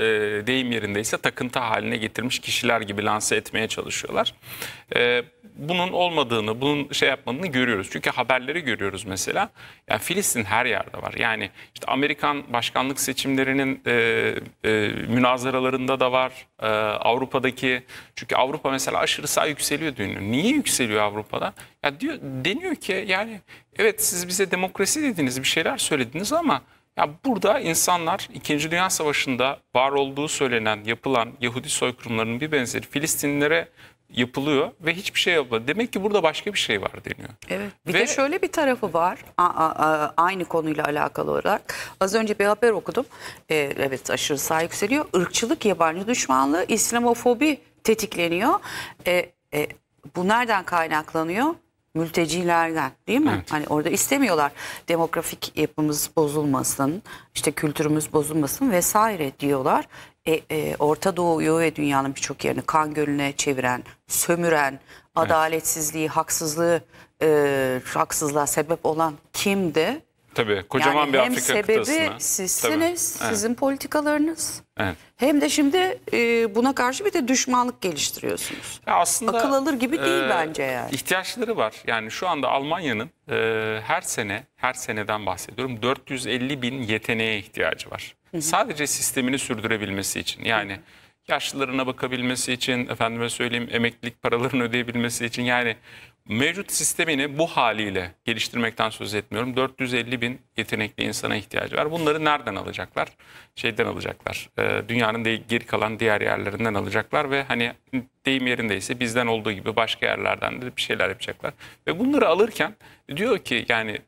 deyim yerindeyse takıntı haline getirmiş kişiler gibi lanse etmeye çalışıyorlar. E, bunun olmadığını, bunun şey yapmadığını görüyoruz. Çünkü haberleri görüyoruz mesela. Yani Filistin her yerde var. Yani işte Amerikan başkanlık seçimlerinin e, e, münazaralarında da var. E, Avrupa'daki çünkü Avrupa mesela aşırı sağ yükseliyor dönüyor. Niye yükseliyor Avrupa'da? Ya diyor deniyor ki yani evet siz bize demokrasi dediniz, bir şeyler söylediniz ama ya burada insanlar 2. Dünya Savaşı'nda var olduğu söylenen, yapılan Yahudi soykırımlarının bir benzeri Filistinlilere yapılıyor ve hiçbir şey yapmıyor. Demek ki burada başka bir şey var deniyor. Evet. Bir ve... de şöyle bir tarafı var. A, a, a, aynı konuyla alakalı olarak. Az önce bir haber okudum. Ee, evet aşırı sağ yükseliyor. Irkçılık, yabancı düşmanlığı, İslamofobi tetikleniyor. Ee, e, bu nereden kaynaklanıyor? mültecilerden değil mi? Evet. Hani orada istemiyorlar demografik yapımız bozulmasın, işte kültürümüz bozulmasın vesaire diyorlar. E, e, Orta Doğu'yu ve dünyanın birçok yerini kan gölüne çeviren, sömüren, evet. adaletsizliği, haksızlığı, e, haksızlığa sebep olan kimdi? Tabii kocaman yani bir Afrika kıtasına. Hem sebebi sizsiniz, Tabii. sizin evet. politikalarınız. Evet. Hem de şimdi e, buna karşı bir de düşmanlık geliştiriyorsunuz. Ya aslında akıl alır gibi değil e, bence yani. İhtiyaçları var. Yani şu anda Almanya'nın e, her sene, her seneden bahsediyorum 450 bin yeteneğe ihtiyacı var. Hı-hı. Sadece sistemini sürdürebilmesi için. Yani Hı-hı. yaşlılarına bakabilmesi için, efendime söyleyeyim emeklilik paralarını ödeyebilmesi için. Yani Mevcut sistemini bu haliyle geliştirmekten söz etmiyorum. 450 bin yetenekli insana ihtiyacı var. Bunları nereden alacaklar? Şeyden alacaklar. Ee, dünyanın geri kalan diğer yerlerinden alacaklar ve hani deyim yerindeyse bizden olduğu gibi başka yerlerden de bir şeyler yapacaklar. Ve bunları alırken diyor ki yani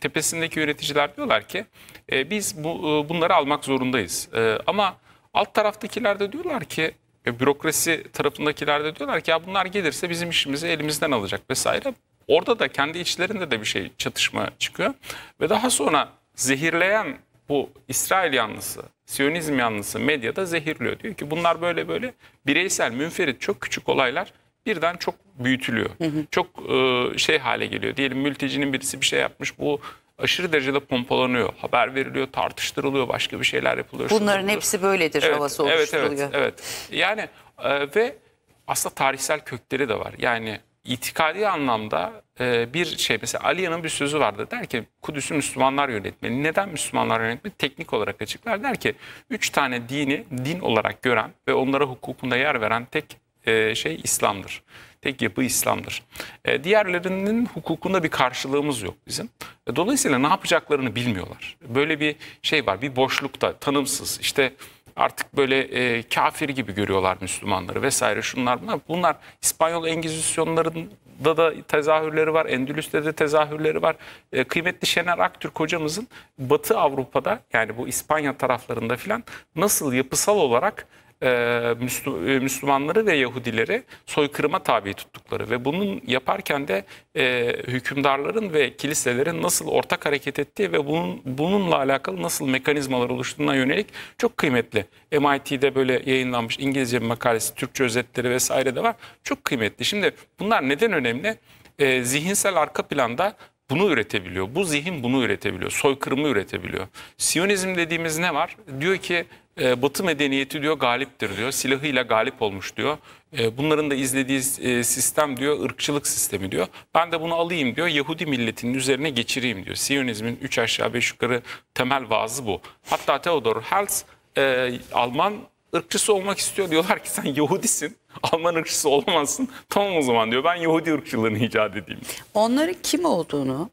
tepesindeki üreticiler diyorlar ki e, biz bu, e, bunları almak zorundayız. Ee, ama alt taraftakiler de diyorlar ki e, bürokrasi tarafındakiler de diyorlar ki ya bunlar gelirse bizim işimizi elimizden alacak vesaire. Orada da kendi içlerinde de bir şey çatışma çıkıyor. Ve daha sonra zehirleyen bu İsrail yanlısı, Siyonizm yanlısı medyada zehirliyor. Diyor ki bunlar böyle böyle bireysel, münferit, çok küçük olaylar birden çok büyütülüyor. Hı hı. Çok e, şey hale geliyor. Diyelim mültecinin birisi bir şey yapmış bu aşırı derecede pompalanıyor. Haber veriliyor, tartıştırılıyor, başka bir şeyler yapılıyor. Bunların hepsi böyledir evet, havası evet, oluşturuluyor. Evet, evet. Yani e, ve aslında tarihsel kökleri de var. Yani itikadi anlamda e, bir şey mesela Aliye'nin bir sözü vardı. Der ki Kudüs'ü Müslümanlar yönetmeli. Neden Müslümanlar yönetmeli? Teknik olarak açıklar. Der ki üç tane dini din olarak gören ve onlara hukukunda yer veren tek e, şey İslam'dır tek yapı İslam'dır. E, diğerlerinin hukukunda bir karşılığımız yok bizim. E, dolayısıyla ne yapacaklarını bilmiyorlar. Böyle bir şey var bir boşlukta tanımsız İşte artık böyle e, kafir gibi görüyorlar Müslümanları vesaire şunlar bunlar. Bunlar İspanyol Engizisyonlarında da tezahürleri var, Endülüs'te de tezahürleri var. E, kıymetli Şener Aktürk hocamızın Batı Avrupa'da yani bu İspanya taraflarında filan nasıl yapısal olarak e, e, Müslümanları ve Yahudileri soykırıma tabi tuttukları ve bunun yaparken de e, hükümdarların ve kiliselerin nasıl ortak hareket ettiği ve bunun bununla alakalı nasıl mekanizmalar oluştuğuna yönelik çok kıymetli. MIT'de böyle yayınlanmış İngilizce makalesi, Türkçe özetleri vesaire de var. Çok kıymetli. Şimdi bunlar neden önemli? zihinsel arka planda bunu üretebiliyor. Bu zihin bunu üretebiliyor. Soykırımı üretebiliyor. Siyonizm dediğimiz ne var? Diyor ki e, Batı medeniyeti diyor galiptir diyor. Silahıyla galip olmuş diyor. E, bunların da izlediği e, sistem diyor ırkçılık sistemi diyor. Ben de bunu alayım diyor. Yahudi milletinin üzerine geçireyim diyor. Siyonizmin 3 aşağı 5 yukarı temel vaazı bu. Hatta Theodor Herz e, Alman ırkçısı olmak istiyor. Diyorlar ki sen Yahudisin. Alman ırkçısı olamazsın. Tamam o zaman diyor ben Yahudi ırkçılığını icat edeyim. Onların kim olduğunu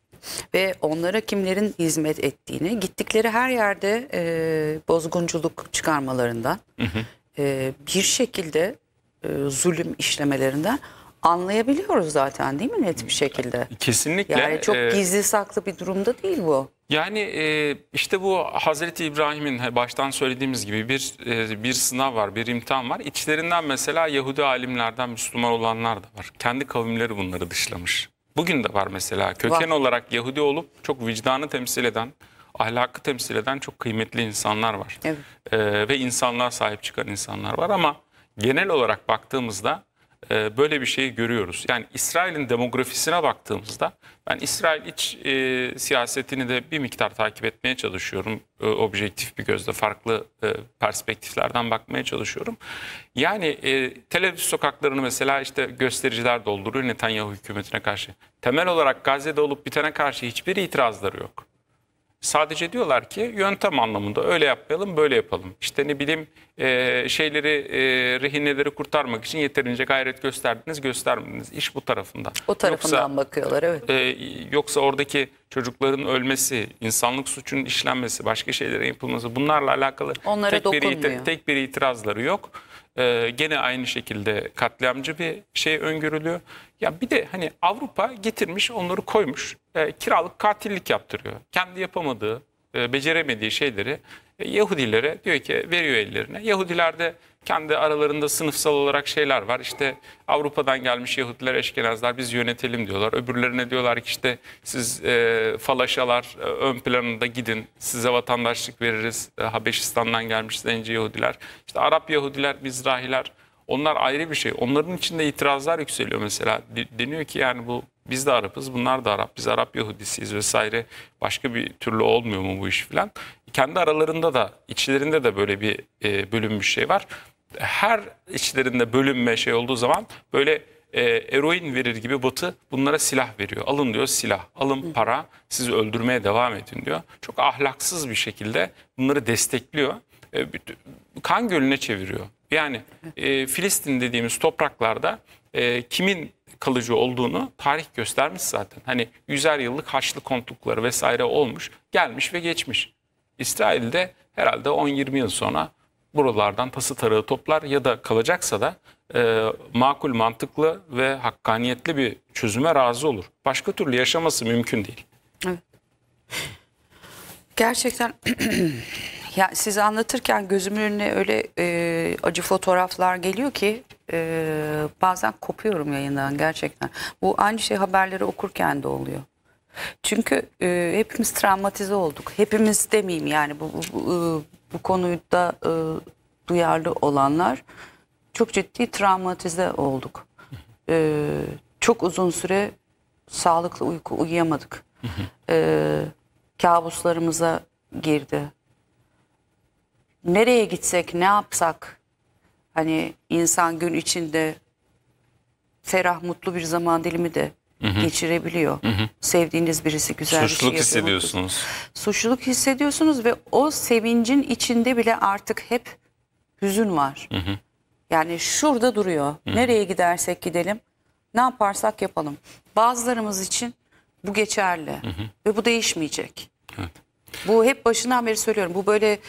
ve onlara kimlerin hizmet ettiğini gittikleri her yerde e, bozgunculuk çıkarmalarından hı hı. E, bir şekilde e, zulüm işlemelerinden anlayabiliyoruz zaten değil mi net bir şekilde? Kesinlikle. Yani çok e, gizli saklı bir durumda değil bu. Yani e, işte bu Hazreti İbrahim'in baştan söylediğimiz gibi bir e, bir sınav var, bir imtihan var. İçlerinden mesela Yahudi alimlerden Müslüman olanlar da var. Kendi kavimleri bunları dışlamış. Bugün de var mesela. Köken var. olarak Yahudi olup çok vicdanı temsil eden, ahlakı temsil eden çok kıymetli insanlar var. Evet. Ee, ve insanlığa sahip çıkan insanlar var ama genel olarak baktığımızda ee, böyle bir şeyi görüyoruz. Yani İsrail'in demografisine baktığımızda ben İsrail iç e, siyasetini de bir miktar takip etmeye çalışıyorum. E, objektif bir gözle farklı e, perspektiflerden bakmaya çalışıyorum. Yani e, Tel Aviv sokaklarını mesela işte göstericiler dolduruyor Netanyahu hükümetine karşı. Temel olarak Gazze'de olup bitene karşı hiçbir itirazları yok. Sadece diyorlar ki yöntem anlamında öyle yapmayalım böyle yapalım. İşte ne bileyim e, şeyleri e, rehineleri kurtarmak için yeterince gayret gösterdiniz göstermediniz. İş bu tarafında. O tarafından yoksa, bakıyorlar evet. E, yoksa oradaki çocukların ölmesi, insanlık suçunun işlenmesi, başka şeylere yapılması bunlarla alakalı Onlara tek, dokunmuyor. bir, tek bir itirazları yok. E, gene aynı şekilde katliamcı bir şey öngörülüyor. Ya bir de hani Avrupa getirmiş onları koymuş e, kiralık katillik yaptırıyor. Kendi yapamadığı, e, beceremediği şeyleri e, Yahudilere diyor ki veriyor ellerine. Yahudiler de kendi aralarında sınıfsal olarak şeyler var. İşte Avrupa'dan gelmiş Yahudiler, Eşkenazlar biz yönetelim diyorlar. Öbürlerine diyorlar ki işte siz e, falaşalar e, ön planında gidin. Size vatandaşlık veririz. E, Habeşistan'dan gelmiş zenci Yahudiler. İşte Arap Yahudiler, Mizrahiler onlar ayrı bir şey. Onların içinde itirazlar yükseliyor mesela. Deniyor ki yani bu biz de Arapız, bunlar da Arap, biz Arap Yahudisiyiz vesaire. Başka bir türlü olmuyor mu bu iş filan? Kendi aralarında da, içlerinde de böyle bir e, bölünmüş şey var. Her içlerinde bölünme şey olduğu zaman böyle e, eroin verir gibi Batı bunlara silah veriyor. Alın diyor silah, alın para, sizi öldürmeye devam edin diyor. Çok ahlaksız bir şekilde bunları destekliyor e, kan gölüne çeviriyor. Yani e, Filistin dediğimiz topraklarda e, kimin kalıcı olduğunu tarih göstermiş zaten. Hani yüzer yıllık haçlı kontlukları vesaire olmuş, gelmiş ve geçmiş. İsrail'de herhalde 10-20 yıl sonra buralardan tası tarağı toplar ya da kalacaksa da e, makul, mantıklı ve hakkaniyetli bir çözüme razı olur. Başka türlü yaşaması mümkün değil. Evet. Gerçekten Ya siz anlatırken gözümün önüne öyle e, acı fotoğraflar geliyor ki e, bazen kopuyorum yayından gerçekten. Bu aynı şey haberleri okurken de oluyor. Çünkü e, hepimiz travmatize olduk. Hepimiz demeyeyim yani bu, bu, bu, e, bu konuda e, duyarlı olanlar çok ciddi travmatize olduk. E, çok uzun süre sağlıklı uyku uyuyamadık. E, kabuslarımıza girdi nereye gitsek ne yapsak hani insan gün içinde ferah mutlu bir zaman dilimi de Hı hı. geçirebiliyor. Hı hı. Sevdiğiniz birisi güzel Suçluluk bir şey hissediyorsunuz. Suçluluk hissediyorsunuz ve o sevincin içinde bile artık hep hüzün var. Hı hı. Yani şurada duruyor. Hı. Nereye gidersek gidelim, ne yaparsak yapalım. Bazılarımız için bu geçerli hı hı. ve bu değişmeyecek. Evet. Bu hep başından beri söylüyorum. Bu böyle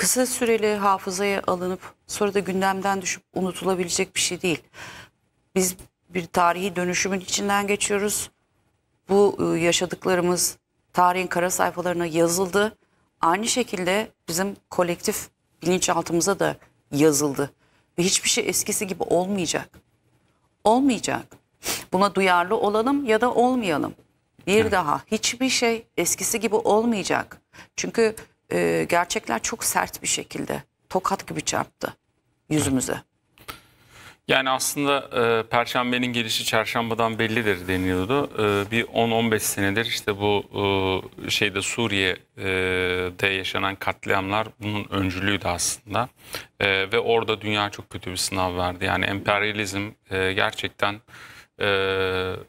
kısa süreli hafızaya alınıp sonra da gündemden düşüp unutulabilecek bir şey değil. Biz bir tarihi dönüşümün içinden geçiyoruz. Bu e, yaşadıklarımız tarihin kara sayfalarına yazıldı. Aynı şekilde bizim kolektif bilinçaltımıza da yazıldı. Ve hiçbir şey eskisi gibi olmayacak. Olmayacak. Buna duyarlı olalım ya da olmayalım. Bir evet. daha hiçbir şey eskisi gibi olmayacak. Çünkü e, gerçekler çok sert bir şekilde tokat gibi çarptı yüzümüze. Yani aslında e, Perşembenin gelişi çarşambadan bellidir deniyordu. E, bir 10-15 senedir işte bu e, şeyde Suriye'de yaşanan katliamlar bunun öncülüğüydü aslında. E, ve orada dünya çok kötü bir sınav verdi. Yani emperyalizm e, gerçekten e,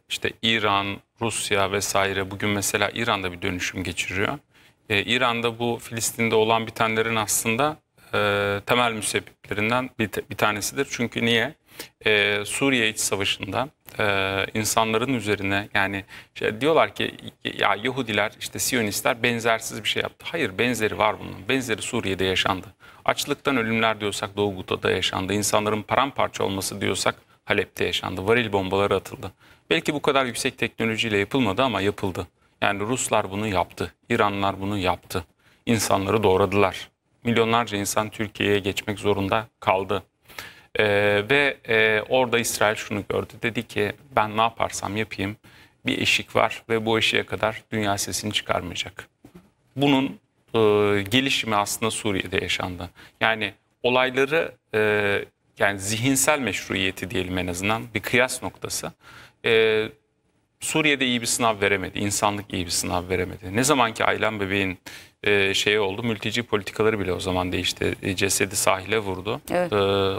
işte İran, Rusya vesaire bugün mesela İran'da bir dönüşüm geçiriyor e, İran'da bu Filistin'de olan bitenlerin aslında e, temel müsebbiplerinden bir, bir tanesidir. Çünkü niye? E, Suriye iç savaşında e, insanların üzerine yani işte diyorlar ki ya Yahudiler işte Siyonistler benzersiz bir şey yaptı. Hayır benzeri var bunun. Benzeri Suriye'de yaşandı. Açlıktan ölümler diyorsak Doğu Guta'da yaşandı. İnsanların paramparça olması diyorsak Halep'te yaşandı. Varil bombaları atıldı. Belki bu kadar yüksek teknolojiyle yapılmadı ama yapıldı. Yani Ruslar bunu yaptı, İranlar bunu yaptı. İnsanları doğradılar. Milyonlarca insan Türkiye'ye geçmek zorunda kaldı. Ee, ve e, orada İsrail şunu gördü. Dedi ki ben ne yaparsam yapayım bir eşik var ve bu eşiğe kadar dünya sesini çıkarmayacak. Bunun e, gelişimi aslında Suriye'de yaşandı. Yani olayları e, yani zihinsel meşruiyeti diyelim en azından bir kıyas noktası. E, Suriye'de iyi bir sınav veremedi. İnsanlık iyi bir sınav veremedi. Ne zamanki Aylan Bebeğin e, şeyi oldu. Mülteci politikaları bile o zaman değişti. E, cesedi sahile vurdu. Evet. E,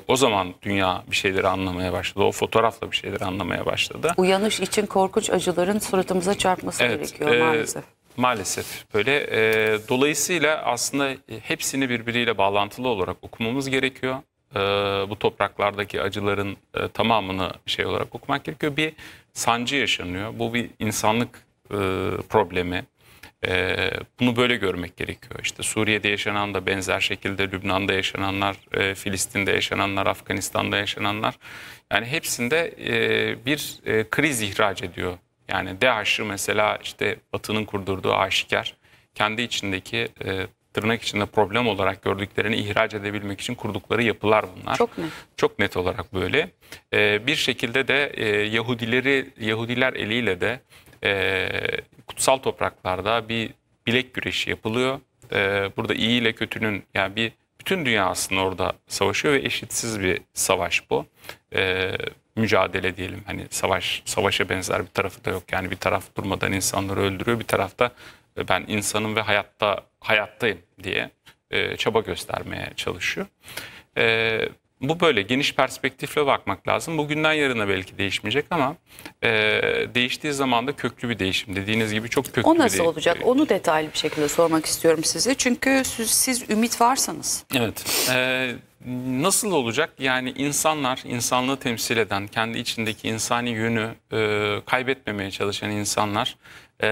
o zaman dünya bir şeyleri anlamaya başladı. O fotoğrafla bir şeyleri anlamaya başladı. Uyanış için korkunç acıların suratımıza çarpması evet, gerekiyor e, maalesef. Maalesef böyle. E, dolayısıyla aslında hepsini birbiriyle bağlantılı olarak okumamız gerekiyor e, bu topraklardaki acıların e, tamamını şey olarak okumak gerekiyor. Bir sancı yaşanıyor. Bu bir insanlık e, problemi. E, bunu böyle görmek gerekiyor. İşte Suriye'de yaşanan da benzer şekilde Lübnan'da yaşananlar, e, Filistin'de yaşananlar, Afganistan'da yaşananlar. Yani hepsinde e, bir e, kriz ihraç ediyor. Yani DAEŞ'ı mesela işte Batı'nın kurdurduğu aşikar kendi içindeki e, tırnak içinde problem olarak gördüklerini ihraç edebilmek için kurdukları yapılar bunlar. Çok net. Çok net olarak böyle. E, bir şekilde de e, Yahudileri Yahudiler eliyle de e, kutsal topraklarda bir bilek güreşi yapılıyor. E, burada iyi ile kötünün yani bir bütün dünya aslında orada savaşıyor ve eşitsiz bir savaş bu. E, mücadele diyelim. Hani savaş savaşa benzer bir tarafı da yok. Yani bir taraf durmadan insanları öldürüyor. Bir tarafta e, ben insanım ve hayatta hayattayım diye e, çaba göstermeye çalışıyor. E, bu böyle geniş perspektifle bakmak lazım. Bugünden yarına belki değişmeyecek ama e, değiştiği zaman da köklü bir değişim. Dediğiniz gibi çok köklü bir O nasıl bir olacak? Onu detaylı bir şekilde sormak istiyorum size. Çünkü siz, siz ümit varsanız. Evet. Evet. Nasıl olacak? Yani insanlar, insanlığı temsil eden, kendi içindeki insani yönü e, kaybetmemeye çalışan insanlar e,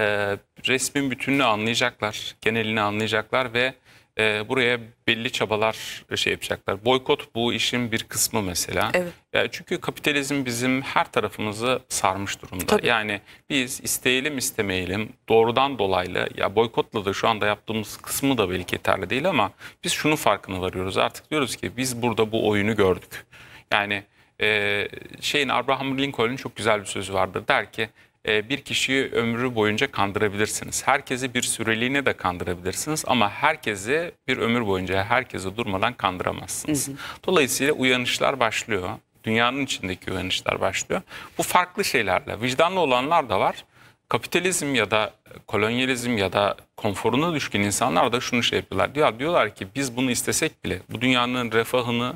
resmin bütününü anlayacaklar, genelini anlayacaklar ve e, buraya belli çabalar e, şey yapacaklar. Boykot bu işin bir kısmı mesela. Evet. Ya çünkü kapitalizm bizim her tarafımızı sarmış durumda. Tabii. Yani biz isteyelim istemeyelim doğrudan dolaylı ya boykotla da şu anda yaptığımız kısmı da belki yeterli değil ama biz şunu farkına varıyoruz. Artık diyoruz ki biz burada bu oyunu gördük. Yani e, şeyin Abraham Lincoln'un çok güzel bir sözü vardır. Der ki e, bir kişiyi ömrü boyunca kandırabilirsiniz. Herkesi bir süreliğine de kandırabilirsiniz ama herkesi bir ömür boyunca herkesi durmadan kandıramazsınız. Hı hı. Dolayısıyla uyanışlar başlıyor. Dünyanın içindeki uyanışlar başlıyor. Bu farklı şeylerle vicdanlı olanlar da var. Kapitalizm ya da kolonyalizm ya da konforuna düşkün insanlar da şunu şey yapıyorlar. Diyor, diyorlar ki biz bunu istesek bile bu dünyanın refahını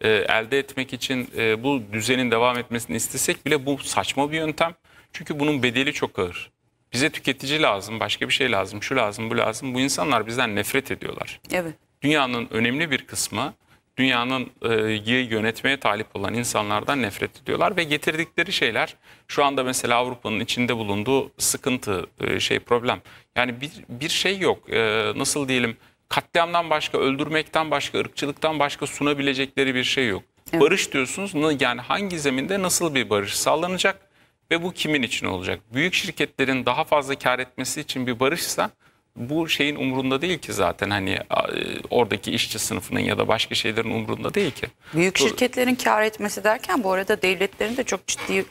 e, elde etmek için e, bu düzenin devam etmesini istesek bile bu saçma bir yöntem çünkü bunun bedeli çok ağır. Bize tüketici lazım, başka bir şey lazım, şu lazım, bu lazım. Bu insanlar bizden nefret ediyorlar. Evet. Dünyanın önemli bir kısmı dünyanın e, yönetmeye talip olan insanlardan nefret ediyorlar ve getirdikleri şeyler şu anda mesela Avrupa'nın içinde bulunduğu sıkıntı e, şey problem. Yani bir bir şey yok. E, nasıl diyelim? Katliamdan başka, öldürmekten başka, ırkçılıktan başka sunabilecekleri bir şey yok. Evet. Barış diyorsunuz. Yani hangi zeminde nasıl bir barış sağlanacak? Ve bu kimin için olacak? Büyük şirketlerin daha fazla kar etmesi için bir barışsa bu şeyin umurunda değil ki zaten hani e, oradaki işçi sınıfının ya da başka şeylerin umurunda değil ki. Büyük şirketlerin kar etmesi derken bu arada devletlerin de çok ciddi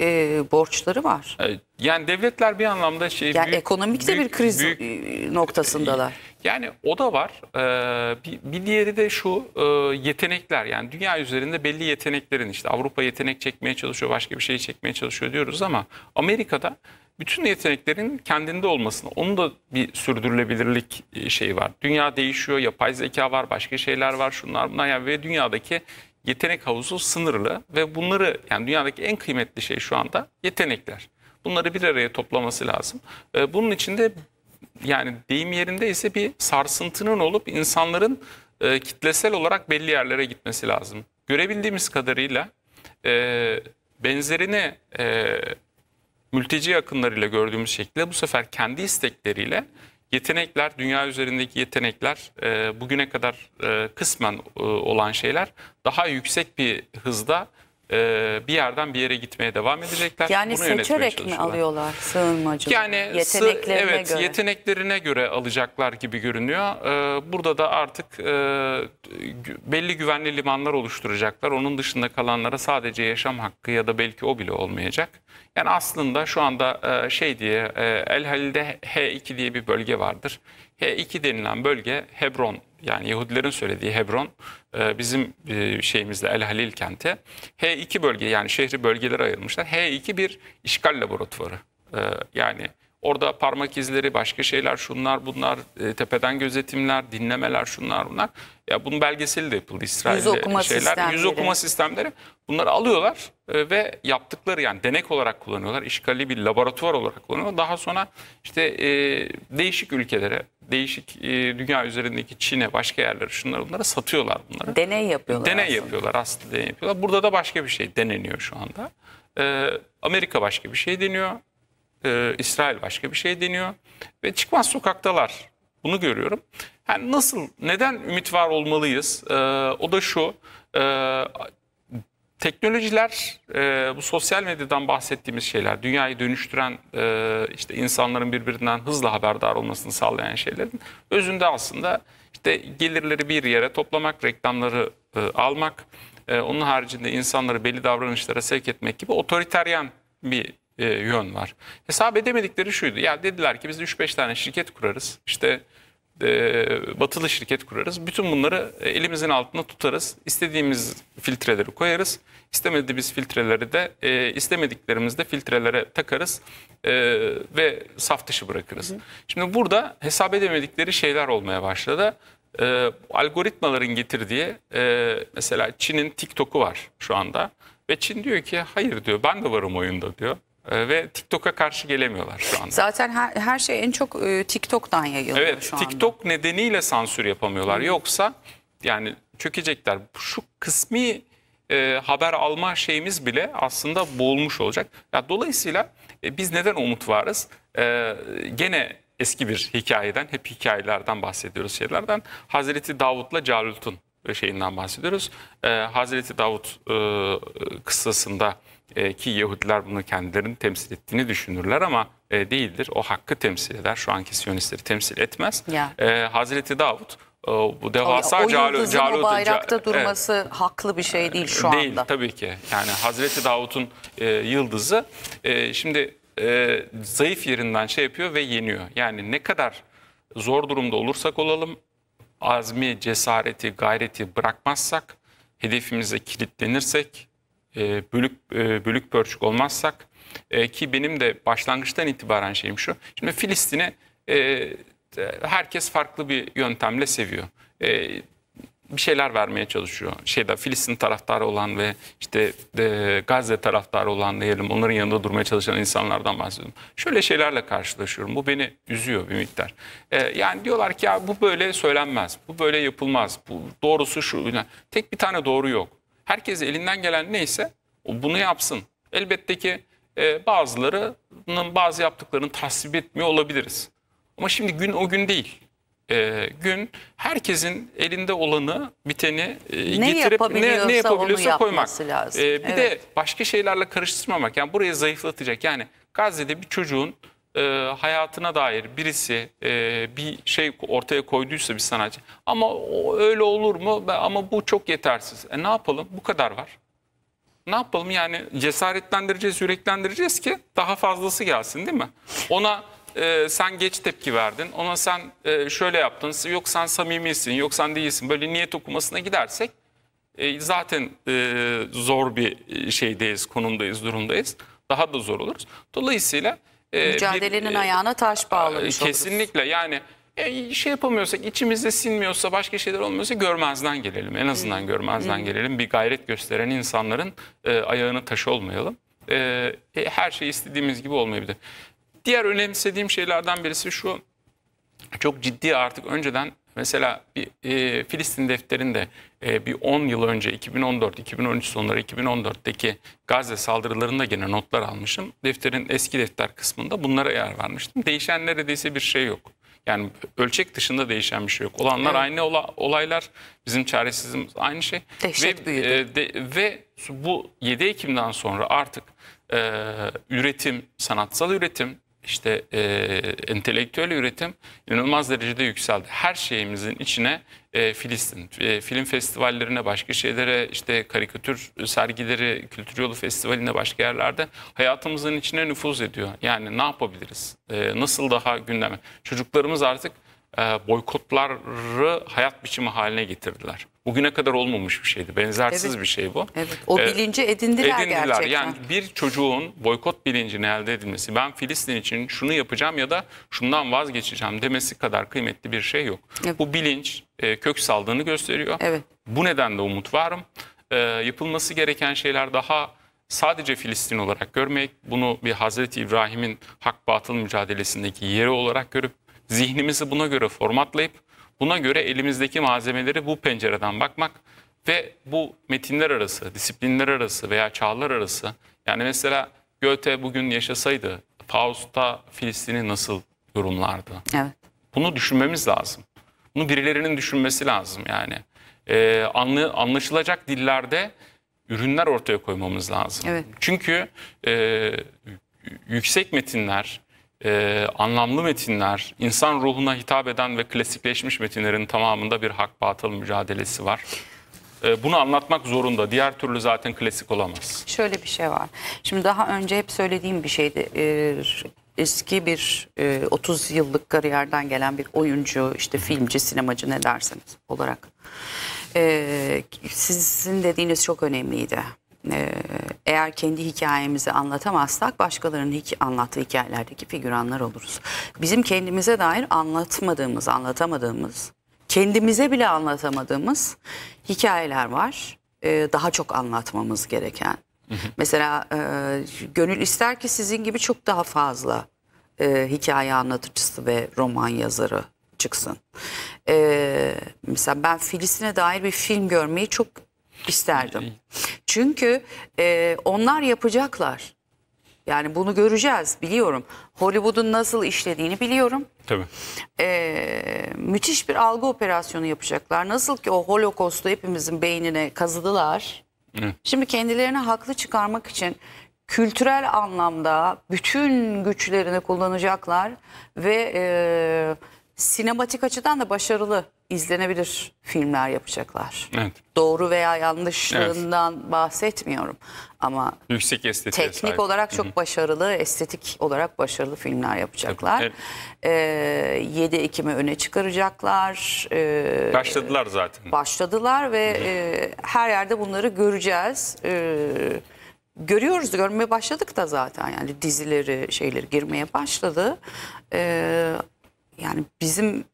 e, borçları var. E, yani devletler bir anlamda şey yani büyük, ekonomik de büyük, bir kriz büyük, e, noktasındalar. Yani o da var. Ee, bir, bir diğeri de şu e, yetenekler. Yani dünya üzerinde belli yeteneklerin işte Avrupa yetenek çekmeye çalışıyor, başka bir şey çekmeye çalışıyor diyoruz ama Amerika'da bütün yeteneklerin kendinde olmasını, onun da bir sürdürülebilirlik e, şeyi var. Dünya değişiyor, yapay zeka var, başka şeyler var, şunlar bunlar yani ve dünyadaki yetenek havuzu sınırlı ve bunları yani dünyadaki en kıymetli şey şu anda yetenekler. Bunları bir araya toplaması lazım. E, bunun için de yani deyim yerinde ise bir sarsıntının olup insanların e, kitlesel olarak belli yerlere gitmesi lazım. Görebildiğimiz kadarıyla e, benzerini e, mülteci akınlarıyla gördüğümüz şekilde bu sefer kendi istekleriyle yetenekler, dünya üzerindeki yetenekler e, bugüne kadar e, kısmen e, olan şeyler daha yüksek bir hızda e, bir yerden bir yere gitmeye devam edecekler. Yani Bunu seçerek mi alıyorlar sığınmacıları? Yani yeteneklerine evet, göre. yeteneklerine göre alacaklar gibi görünüyor. E, burada da artık e, belli güvenli limanlar oluşturacaklar. Onun dışında kalanlara sadece yaşam hakkı ya da belki o bile olmayacak. Yani aslında şu anda e, şey diye e, El Halil'de H2 diye bir bölge vardır. H2 denilen bölge Hebron yani Yahudilerin söylediği Hebron e, bizim e, şeyimizde El Halil kente H2 bölge yani şehri bölgelere ayırmışlar. H2 bir işgal laboratuvarı. E, yani Orada parmak izleri, başka şeyler, şunlar bunlar, e, tepeden gözetimler, dinlemeler, şunlar bunlar. Ya bunun belgeseli de yapıldı İsrail'de yüz okuma şeyler. Sistemleri. Yüz okuma sistemleri. Bunları alıyorlar e, ve yaptıkları yani denek olarak kullanıyorlar. İşgali bir laboratuvar olarak kullanıyorlar. Daha sonra işte e, değişik ülkelere, değişik e, dünya üzerindeki Çin'e, başka yerlere şunları bunlara satıyorlar bunları. Deney yapıyorlar. Deney aslında. yapıyorlar aslında deney yapıyorlar. Burada da başka bir şey deneniyor şu anda. E, Amerika başka bir şey deniyor e, İsrail başka bir şey deniyor ve çıkmaz sokaktalar. Bunu görüyorum. Yani nasıl, neden ümit var olmalıyız? E, o da şu, e, teknolojiler, e, bu sosyal medyadan bahsettiğimiz şeyler, dünyayı dönüştüren, e, işte insanların birbirinden hızlı haberdar olmasını sağlayan şeylerin özünde aslında işte gelirleri bir yere toplamak, reklamları e, almak, onun haricinde insanları belli davranışlara sevk etmek gibi otoriteryen bir e, yön var. Hesap edemedikleri şuydu. Ya dediler ki biz 3-5 tane şirket kurarız. İşte e, batılı şirket kurarız. Bütün bunları e, elimizin altına tutarız. İstediğimiz filtreleri koyarız. İstemediğimiz filtreleri de e, istemediklerimizde filtrelere takarız e, ve saf dışı bırakırız. Hı. Şimdi burada hesap edemedikleri şeyler olmaya başladı. E, algoritmaların getirdiği e, mesela Çin'in TikTok'u var şu anda. Ve Çin diyor ki hayır diyor ben de varım oyunda diyor. Ee, ve TikTok'a karşı gelemiyorlar şu anda. Zaten her, her şey en çok e, TikTok'tan yayılıyor evet, şu anda. TikTok nedeniyle sansür yapamıyorlar. Hı. Yoksa yani çökecekler. Şu kısmi e, haber alma şeyimiz bile aslında boğulmuş olacak. Ya dolayısıyla e, biz neden umut varız? E, gene eski bir hikayeden, hep hikayelerden bahsediyoruz şeylerden. Hazreti Davut'la Calut'un şeyinden bahsediyoruz. E, Hazreti Davut e, e kıssasında e, ki Yahudiler bunu kendilerini temsil ettiğini düşünürler ama e, değildir. O hakkı temsil eder. Şu anki Siyonistleri temsil etmez. Ya. E, Hazreti Davut bu devasa Ay, o Calut'un Calut, bayrakta durması evet, haklı bir şey değil şu değil, anda. Değil tabii ki. Yani Hazreti Davut'un e, yıldızı e, şimdi e, zayıf yerinden şey yapıyor ve yeniyor. Yani ne kadar zor durumda olursak olalım azmi, cesareti, gayreti bırakmazsak, hedefimize kilitlenirsek e, bölük e, bölük pörçük olmazsak e, ki benim de başlangıçtan itibaren şeyim şu. Şimdi Filistin'i herkes farklı bir yöntemle seviyor. bir şeyler vermeye çalışıyor. Şeyde Filistin taraftarı olan ve işte Gazze taraftarı olan diyelim onların yanında durmaya çalışan insanlardan bahsediyorum. Şöyle şeylerle karşılaşıyorum. Bu beni üzüyor bir miktar. yani diyorlar ki ya bu böyle söylenmez. Bu böyle yapılmaz. Bu doğrusu şu. Tek bir tane doğru yok. Herkes elinden gelen neyse o bunu yapsın. Elbette ki e, bazılarının bazı yaptıklarını tasvip etmiyor olabiliriz. Ama şimdi gün o gün değil. E, gün herkesin elinde olanı, biteni e, ne getirip ne, ne yapabiliyorsa koymak. Lazım. E, bir evet. de başka şeylerle karıştırmamak. Yani burayı zayıflatacak. Yani Gazze'de bir çocuğun e, hayatına dair birisi e, bir şey ortaya koyduysa bir sanatçı ama o, öyle olur mu ama bu çok yetersiz. E ne yapalım bu kadar var. Ne yapalım yani cesaretlendireceğiz, yüreklendireceğiz ki daha fazlası gelsin değil mi? Ona e, sen geç tepki verdin, ona sen e, şöyle yaptın, yok sen samimisin, yok sen değilsin. Böyle niyet okumasına gidersek e, zaten e, zor bir e, şeydeyiz, konumdayız, durumdayız. Daha da zor oluruz. Dolayısıyla ee, e, mücadelenin bir, ayağına taş e, bağlamış e, Kesinlikle oluruz. yani şey yapamıyorsak, içimizde sinmiyorsa, başka şeyler olmuyorsa görmezden gelelim. En azından hmm. görmezden hmm. gelelim. Bir gayret gösteren insanların e, ayağına taş olmayalım. E, e, her şey istediğimiz gibi olmayabilir. Diğer önemsediğim şeylerden birisi şu. Çok ciddi artık önceden Mesela bir, e, Filistin defterinde e, bir 10 yıl önce 2014, 2013 sonları 2014'teki Gazze saldırılarında gene notlar almışım. Defterin eski defter kısmında bunlara yer vermiştim. Değişen neredeyse bir şey yok. Yani ölçek dışında değişen bir şey yok. Olanlar evet. aynı ola, olaylar, bizim çaresizimiz aynı şey. Dehşet ve, E, de, ve bu 7 Ekim'den sonra artık e, üretim, sanatsal üretim, işte e, entelektüel üretim inanılmaz derecede yükseldi. Her şeyimizin içine e, Filistin, e, film festivallerine, başka şeylere, işte karikatür sergileri, kültür yolu festivaline, başka yerlerde hayatımızın içine nüfuz ediyor. Yani ne yapabiliriz? E, nasıl daha gündeme? Çocuklarımız artık e, boykotları hayat biçimi haline getirdiler bugüne kadar olmamış bir şeydi. Benzersiz evet. bir şey bu. Evet. O ee, bilinci edindiler, edindiler gerçekten. Yani bir çocuğun boykot bilincini elde edilmesi, ben Filistin için şunu yapacağım ya da şundan vazgeçeceğim demesi kadar kıymetli bir şey yok. Evet. Bu bilinç e, kök saldığını gösteriyor. Evet. Bu nedenle umut varım. E, yapılması gereken şeyler daha sadece Filistin olarak görmek, bunu bir Hazreti İbrahim'in hak batıl mücadelesindeki yeri olarak görüp zihnimizi buna göre formatlayıp Buna göre elimizdeki malzemeleri bu pencereden bakmak ve bu metinler arası, disiplinler arası veya çağlar arası yani mesela Goethe bugün yaşasaydı Faust'a Filistin'i nasıl yorumlardı? Evet. Bunu düşünmemiz lazım. Bunu birilerinin düşünmesi lazım yani. Ee, anlı, anlaşılacak dillerde ürünler ortaya koymamız lazım. Evet. Çünkü e, yüksek metinler e, anlamlı metinler, insan ruhuna hitap eden ve klasikleşmiş metinlerin tamamında bir hak batıl mücadelesi var e, bunu anlatmak zorunda. Diğer türlü zaten klasik olamaz. Şöyle bir şey var. Şimdi daha önce hep söylediğim bir şeydi. E, eski bir 30 e, yıllık kariyerden gelen bir oyuncu, işte filmci, sinemacı ne derseniz olarak. Sizin dediğiniz çok önemliydi. Ee, eğer kendi hikayemizi anlatamazsak başkalarının hiç anlattığı hikayelerdeki figüranlar oluruz. Bizim kendimize dair anlatmadığımız, anlatamadığımız, kendimize bile anlatamadığımız hikayeler var. Ee, daha çok anlatmamız gereken. Mesela e, gönül ister ki sizin gibi çok daha fazla e, hikaye anlatıcısı ve roman yazarı çıksın. E, mesela ben Filistin'e dair bir film görmeyi çok isterdim. Çünkü e, onlar yapacaklar. Yani bunu göreceğiz biliyorum. Hollywood'un nasıl işlediğini biliyorum. Tabii. Ee, müthiş bir algı operasyonu yapacaklar. Nasıl ki o holokostu hepimizin beynine kazıdılar. Evet. Şimdi kendilerini haklı çıkarmak için kültürel anlamda bütün güçlerini kullanacaklar ve e, sinematik açıdan da başarılı izlenebilir filmler yapacaklar. Evet. Doğru veya yanlışlığından evet. bahsetmiyorum ama yüksek estetik teknik sahip. olarak çok Hı-hı. başarılı, estetik olarak başarılı filmler yapacaklar. Evet. Ee, 7 Ekim'i öne çıkaracaklar. Ee, başladılar zaten. Başladılar ve e, her yerde bunları göreceğiz. Ee, görüyoruz, görmeye başladık da zaten yani dizileri, şeyleri girmeye başladı. Ee, yani bizim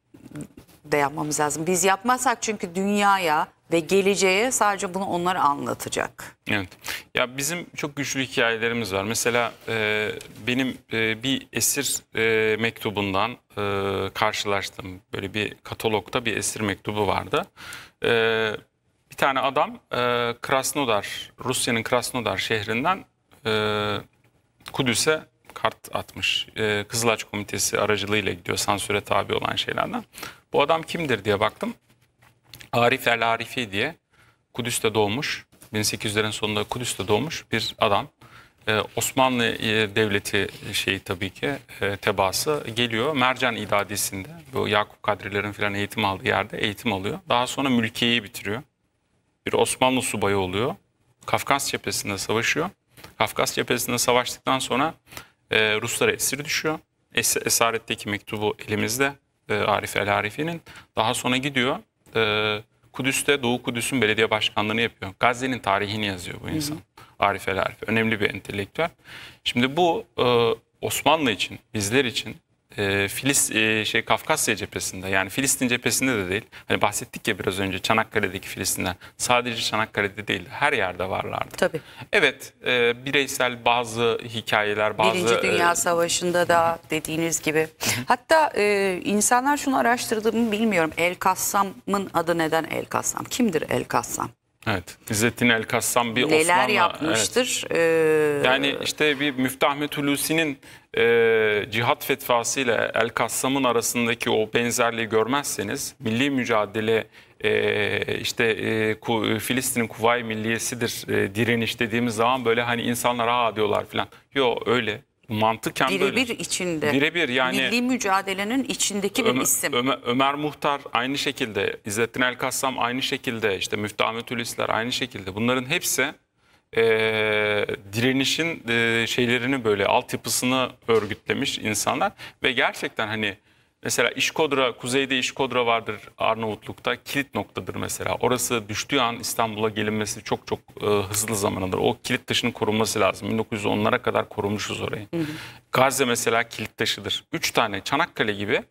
de yapmamız lazım. Biz yapmazsak çünkü dünyaya ve geleceğe sadece bunu onlar anlatacak. Evet. Ya bizim çok güçlü hikayelerimiz var. Mesela e, benim e, bir esir e, mektubundan e, karşılaştım. Böyle bir katalogda bir esir mektubu vardı. E, bir tane adam e, Krasnodar, Rusya'nın Krasnodar şehrinden e, Kudüs'e kart atmış. E, Kızılaç Komitesi aracılığıyla gidiyor sansüre tabi olan şeylerden. Bu adam kimdir diye baktım. Arif El Arifi diye Kudüs'te doğmuş. 1800'lerin sonunda Kudüs'te doğmuş bir adam. Ee, Osmanlı e, Devleti şeyi tabii ki e, tebası geliyor. Mercan İdadesi'nde bu Yakup Kadrilerin filan eğitim aldığı yerde eğitim alıyor. Daha sonra mülkiyeyi bitiriyor. Bir Osmanlı subayı oluyor. Kafkas cephesinde savaşıyor. Kafkas cephesinde savaştıktan sonra ee, Ruslara esir düşüyor. Es esaretteki mektubu elimizde e, Arif El Arifi'nin. Daha sonra gidiyor e, Kudüs'te Doğu Kudüs'ün belediye başkanlığını yapıyor. Gazze'nin tarihini yazıyor bu insan. Hı hı. Arif El Arifi önemli bir entelektüel. Şimdi bu e, Osmanlı için, bizler için e, Filis e, şey Kafkasya cephesinde yani Filistin cephesinde de değil. Hani bahsettik ya biraz önce Çanakkale'deki Filistin'den. sadece Çanakkale'de değil her yerde varlardı. Tabii. Evet e, bireysel bazı hikayeler bazı. Birinci e, Dünya e, Savaşı'nda da dediğiniz gibi. Hatta e, insanlar şunu araştırdığımı bilmiyorum. El Kassam'ın adı neden El Kassam? Kimdir El Kassam? Evet. İzzettin El Kassam bir Neler Osmanlı... yapmıştır? Evet. Yani işte bir Müftü Ahmet Hulusi'nin e, cihat fetvası ile El Kassam'ın arasındaki o benzerliği görmezseniz milli mücadele e, işte e, ku, Filistin'in Kuvayi Milliyesidir e, direniş dediğimiz zaman böyle hani insanlar ha diyorlar falan. Yok öyle mantıken Bire böyle. Birebir içinde. Birebir yani. Milli mücadelenin içindeki Ömer, bir isim. Ömer, Ömer Muhtar aynı şekilde, İzzettin El Kassam aynı şekilde, işte Müftü Ahmet Hulusiler aynı şekilde. Bunların hepsi e, direnişin e, şeylerini böyle altyapısını örgütlemiş insanlar ve gerçekten hani Mesela İşkodra, kuzeyde İşkodra vardır Arnavutluk'ta. Kilit noktadır mesela. Orası düştüğü an İstanbul'a gelinmesi çok çok e, hızlı zamanıdır. O kilit taşının korunması lazım. 1910'lara kadar korunmuşuz orayı. Hı hı. Gazze mesela kilit taşıdır. Üç tane Çanakkale gibi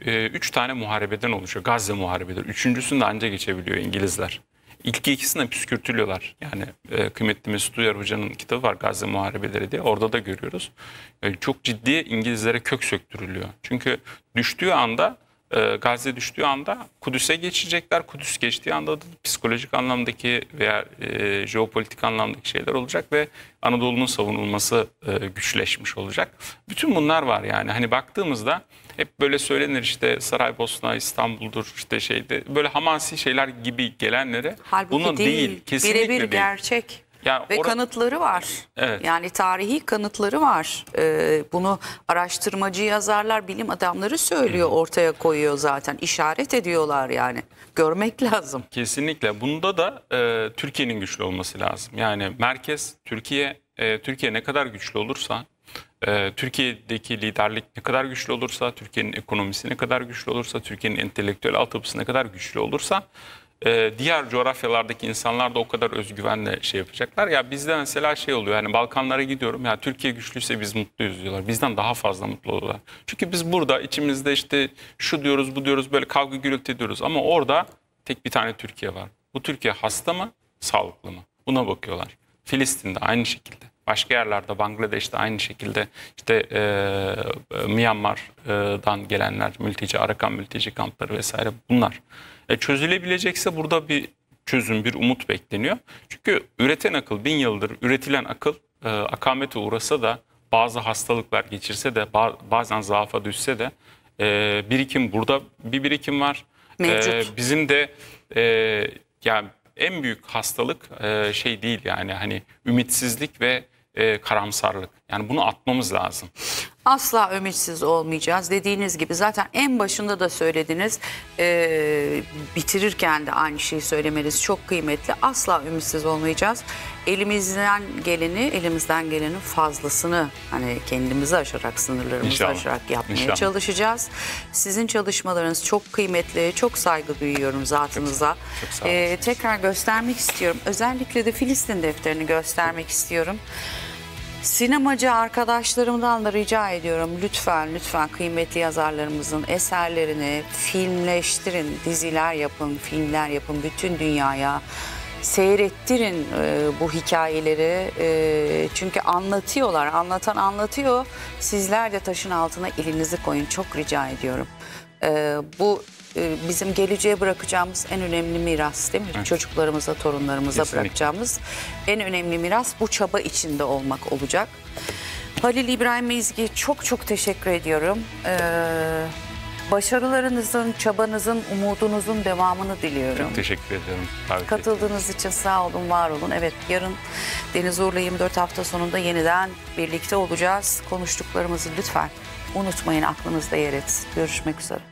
e, üç tane muharebeden oluşuyor. Gazze muharebedir. Üçüncüsünü de anca geçebiliyor İngilizler. İlk ilk ikisine püskürtülüyorlar. Yani e, kıymetli Mesut Uyar Hoca'nın kitabı var Gazze Muharebeleri diye orada da görüyoruz. E, çok ciddi İngilizlere kök söktürülüyor. Çünkü düştüğü anda e, Gazze düştüğü anda Kudüs'e geçecekler. Kudüs geçtiği anda da psikolojik anlamdaki veya e, jeopolitik anlamdaki şeyler olacak ve Anadolu'nun savunulması e, güçleşmiş olacak. Bütün bunlar var yani. Hani baktığımızda hep böyle söylenir işte Saraybosna, İstanbul'dur işte şeyde. Böyle hamasi şeyler gibi gelenlere Halbuki bunu değil, değil kesinlikle birebir değil. gerçek. Yani Ve kanıtları var. Evet. Yani tarihi kanıtları var. Ee, bunu araştırmacı yazarlar, bilim adamları söylüyor, Hı. ortaya koyuyor zaten. İşaret ediyorlar yani. Görmek lazım. Kesinlikle. Bunda da e, Türkiye'nin güçlü olması lazım. Yani merkez Türkiye, e, Türkiye ne kadar güçlü olursa ee, Türkiye'deki liderlik ne kadar güçlü olursa, Türkiye'nin ekonomisi ne kadar güçlü olursa, Türkiye'nin entelektüel altyapısı ne kadar güçlü olursa e, diğer coğrafyalardaki insanlar da o kadar özgüvenle şey yapacaklar. Ya bizde mesela şey oluyor hani Balkanlara gidiyorum ya Türkiye güçlüyse biz mutluyuz diyorlar. Bizden daha fazla mutlu oluyorlar. Çünkü biz burada içimizde işte şu diyoruz bu diyoruz böyle kavga gürültü ediyoruz ama orada tek bir tane Türkiye var. Bu Türkiye hasta mı sağlıklı mı? Buna bakıyorlar. Filistin'de aynı şekilde. Başka yerlerde Bangladeş'te aynı şekilde işte e, e, Myanmar'dan gelenler, mülteci, Arakan mülteci kampları vesaire bunlar. E, çözülebilecekse burada bir çözüm, bir umut bekleniyor. Çünkü üreten akıl bin yıldır üretilen akıl e, akamete uğrasa da bazı hastalıklar geçirse de bazen zaafa düşse de e, birikim burada bir birikim var. E, Mevcut. E, bizim de e, yani en büyük hastalık e, şey değil yani hani ümitsizlik ve e, karamsarlık. Yani bunu atmamız lazım. Asla ümitsiz olmayacağız. Dediğiniz gibi zaten en başında da söylediniz. E, bitirirken de aynı şeyi söylemeniz çok kıymetli. Asla ümitsiz olmayacağız. Elimizden geleni, elimizden gelenin fazlasını hani kendimizi aşarak, sınırlarımızı İnşallah. aşarak yapmaya İnşallah. çalışacağız. Sizin çalışmalarınız çok kıymetli. Çok saygı duyuyorum zatınıza. Çok, çok sağ E, tekrar göstermek istiyorum. Özellikle de Filistin defterini göstermek istiyorum. Sinemacı arkadaşlarımdan da rica ediyorum lütfen lütfen kıymetli yazarlarımızın eserlerini filmleştirin, diziler yapın, filmler yapın bütün dünyaya. Seyrettirin e, bu hikayeleri e, çünkü anlatıyorlar, anlatan anlatıyor. Sizler de taşın altına elinizi koyun çok rica ediyorum. E, bu e, bizim geleceğe bırakacağımız en önemli miras değil mi? Evet. Çocuklarımıza, torunlarımıza Kesinlikle. bırakacağımız en önemli miras bu çaba içinde olmak olacak. Halil İbrahim İzgi çok çok teşekkür ediyorum. Ee, başarılarınızın, çabanızın, umudunuzun devamını diliyorum. Çok teşekkür ederim. Davet Katıldığınız ettim. için sağ olun, var olun. Evet yarın Deniz Uğur'la 24 hafta sonunda yeniden birlikte olacağız. Konuştuklarımızı lütfen unutmayın, aklınızda yer etsin. Görüşmek üzere.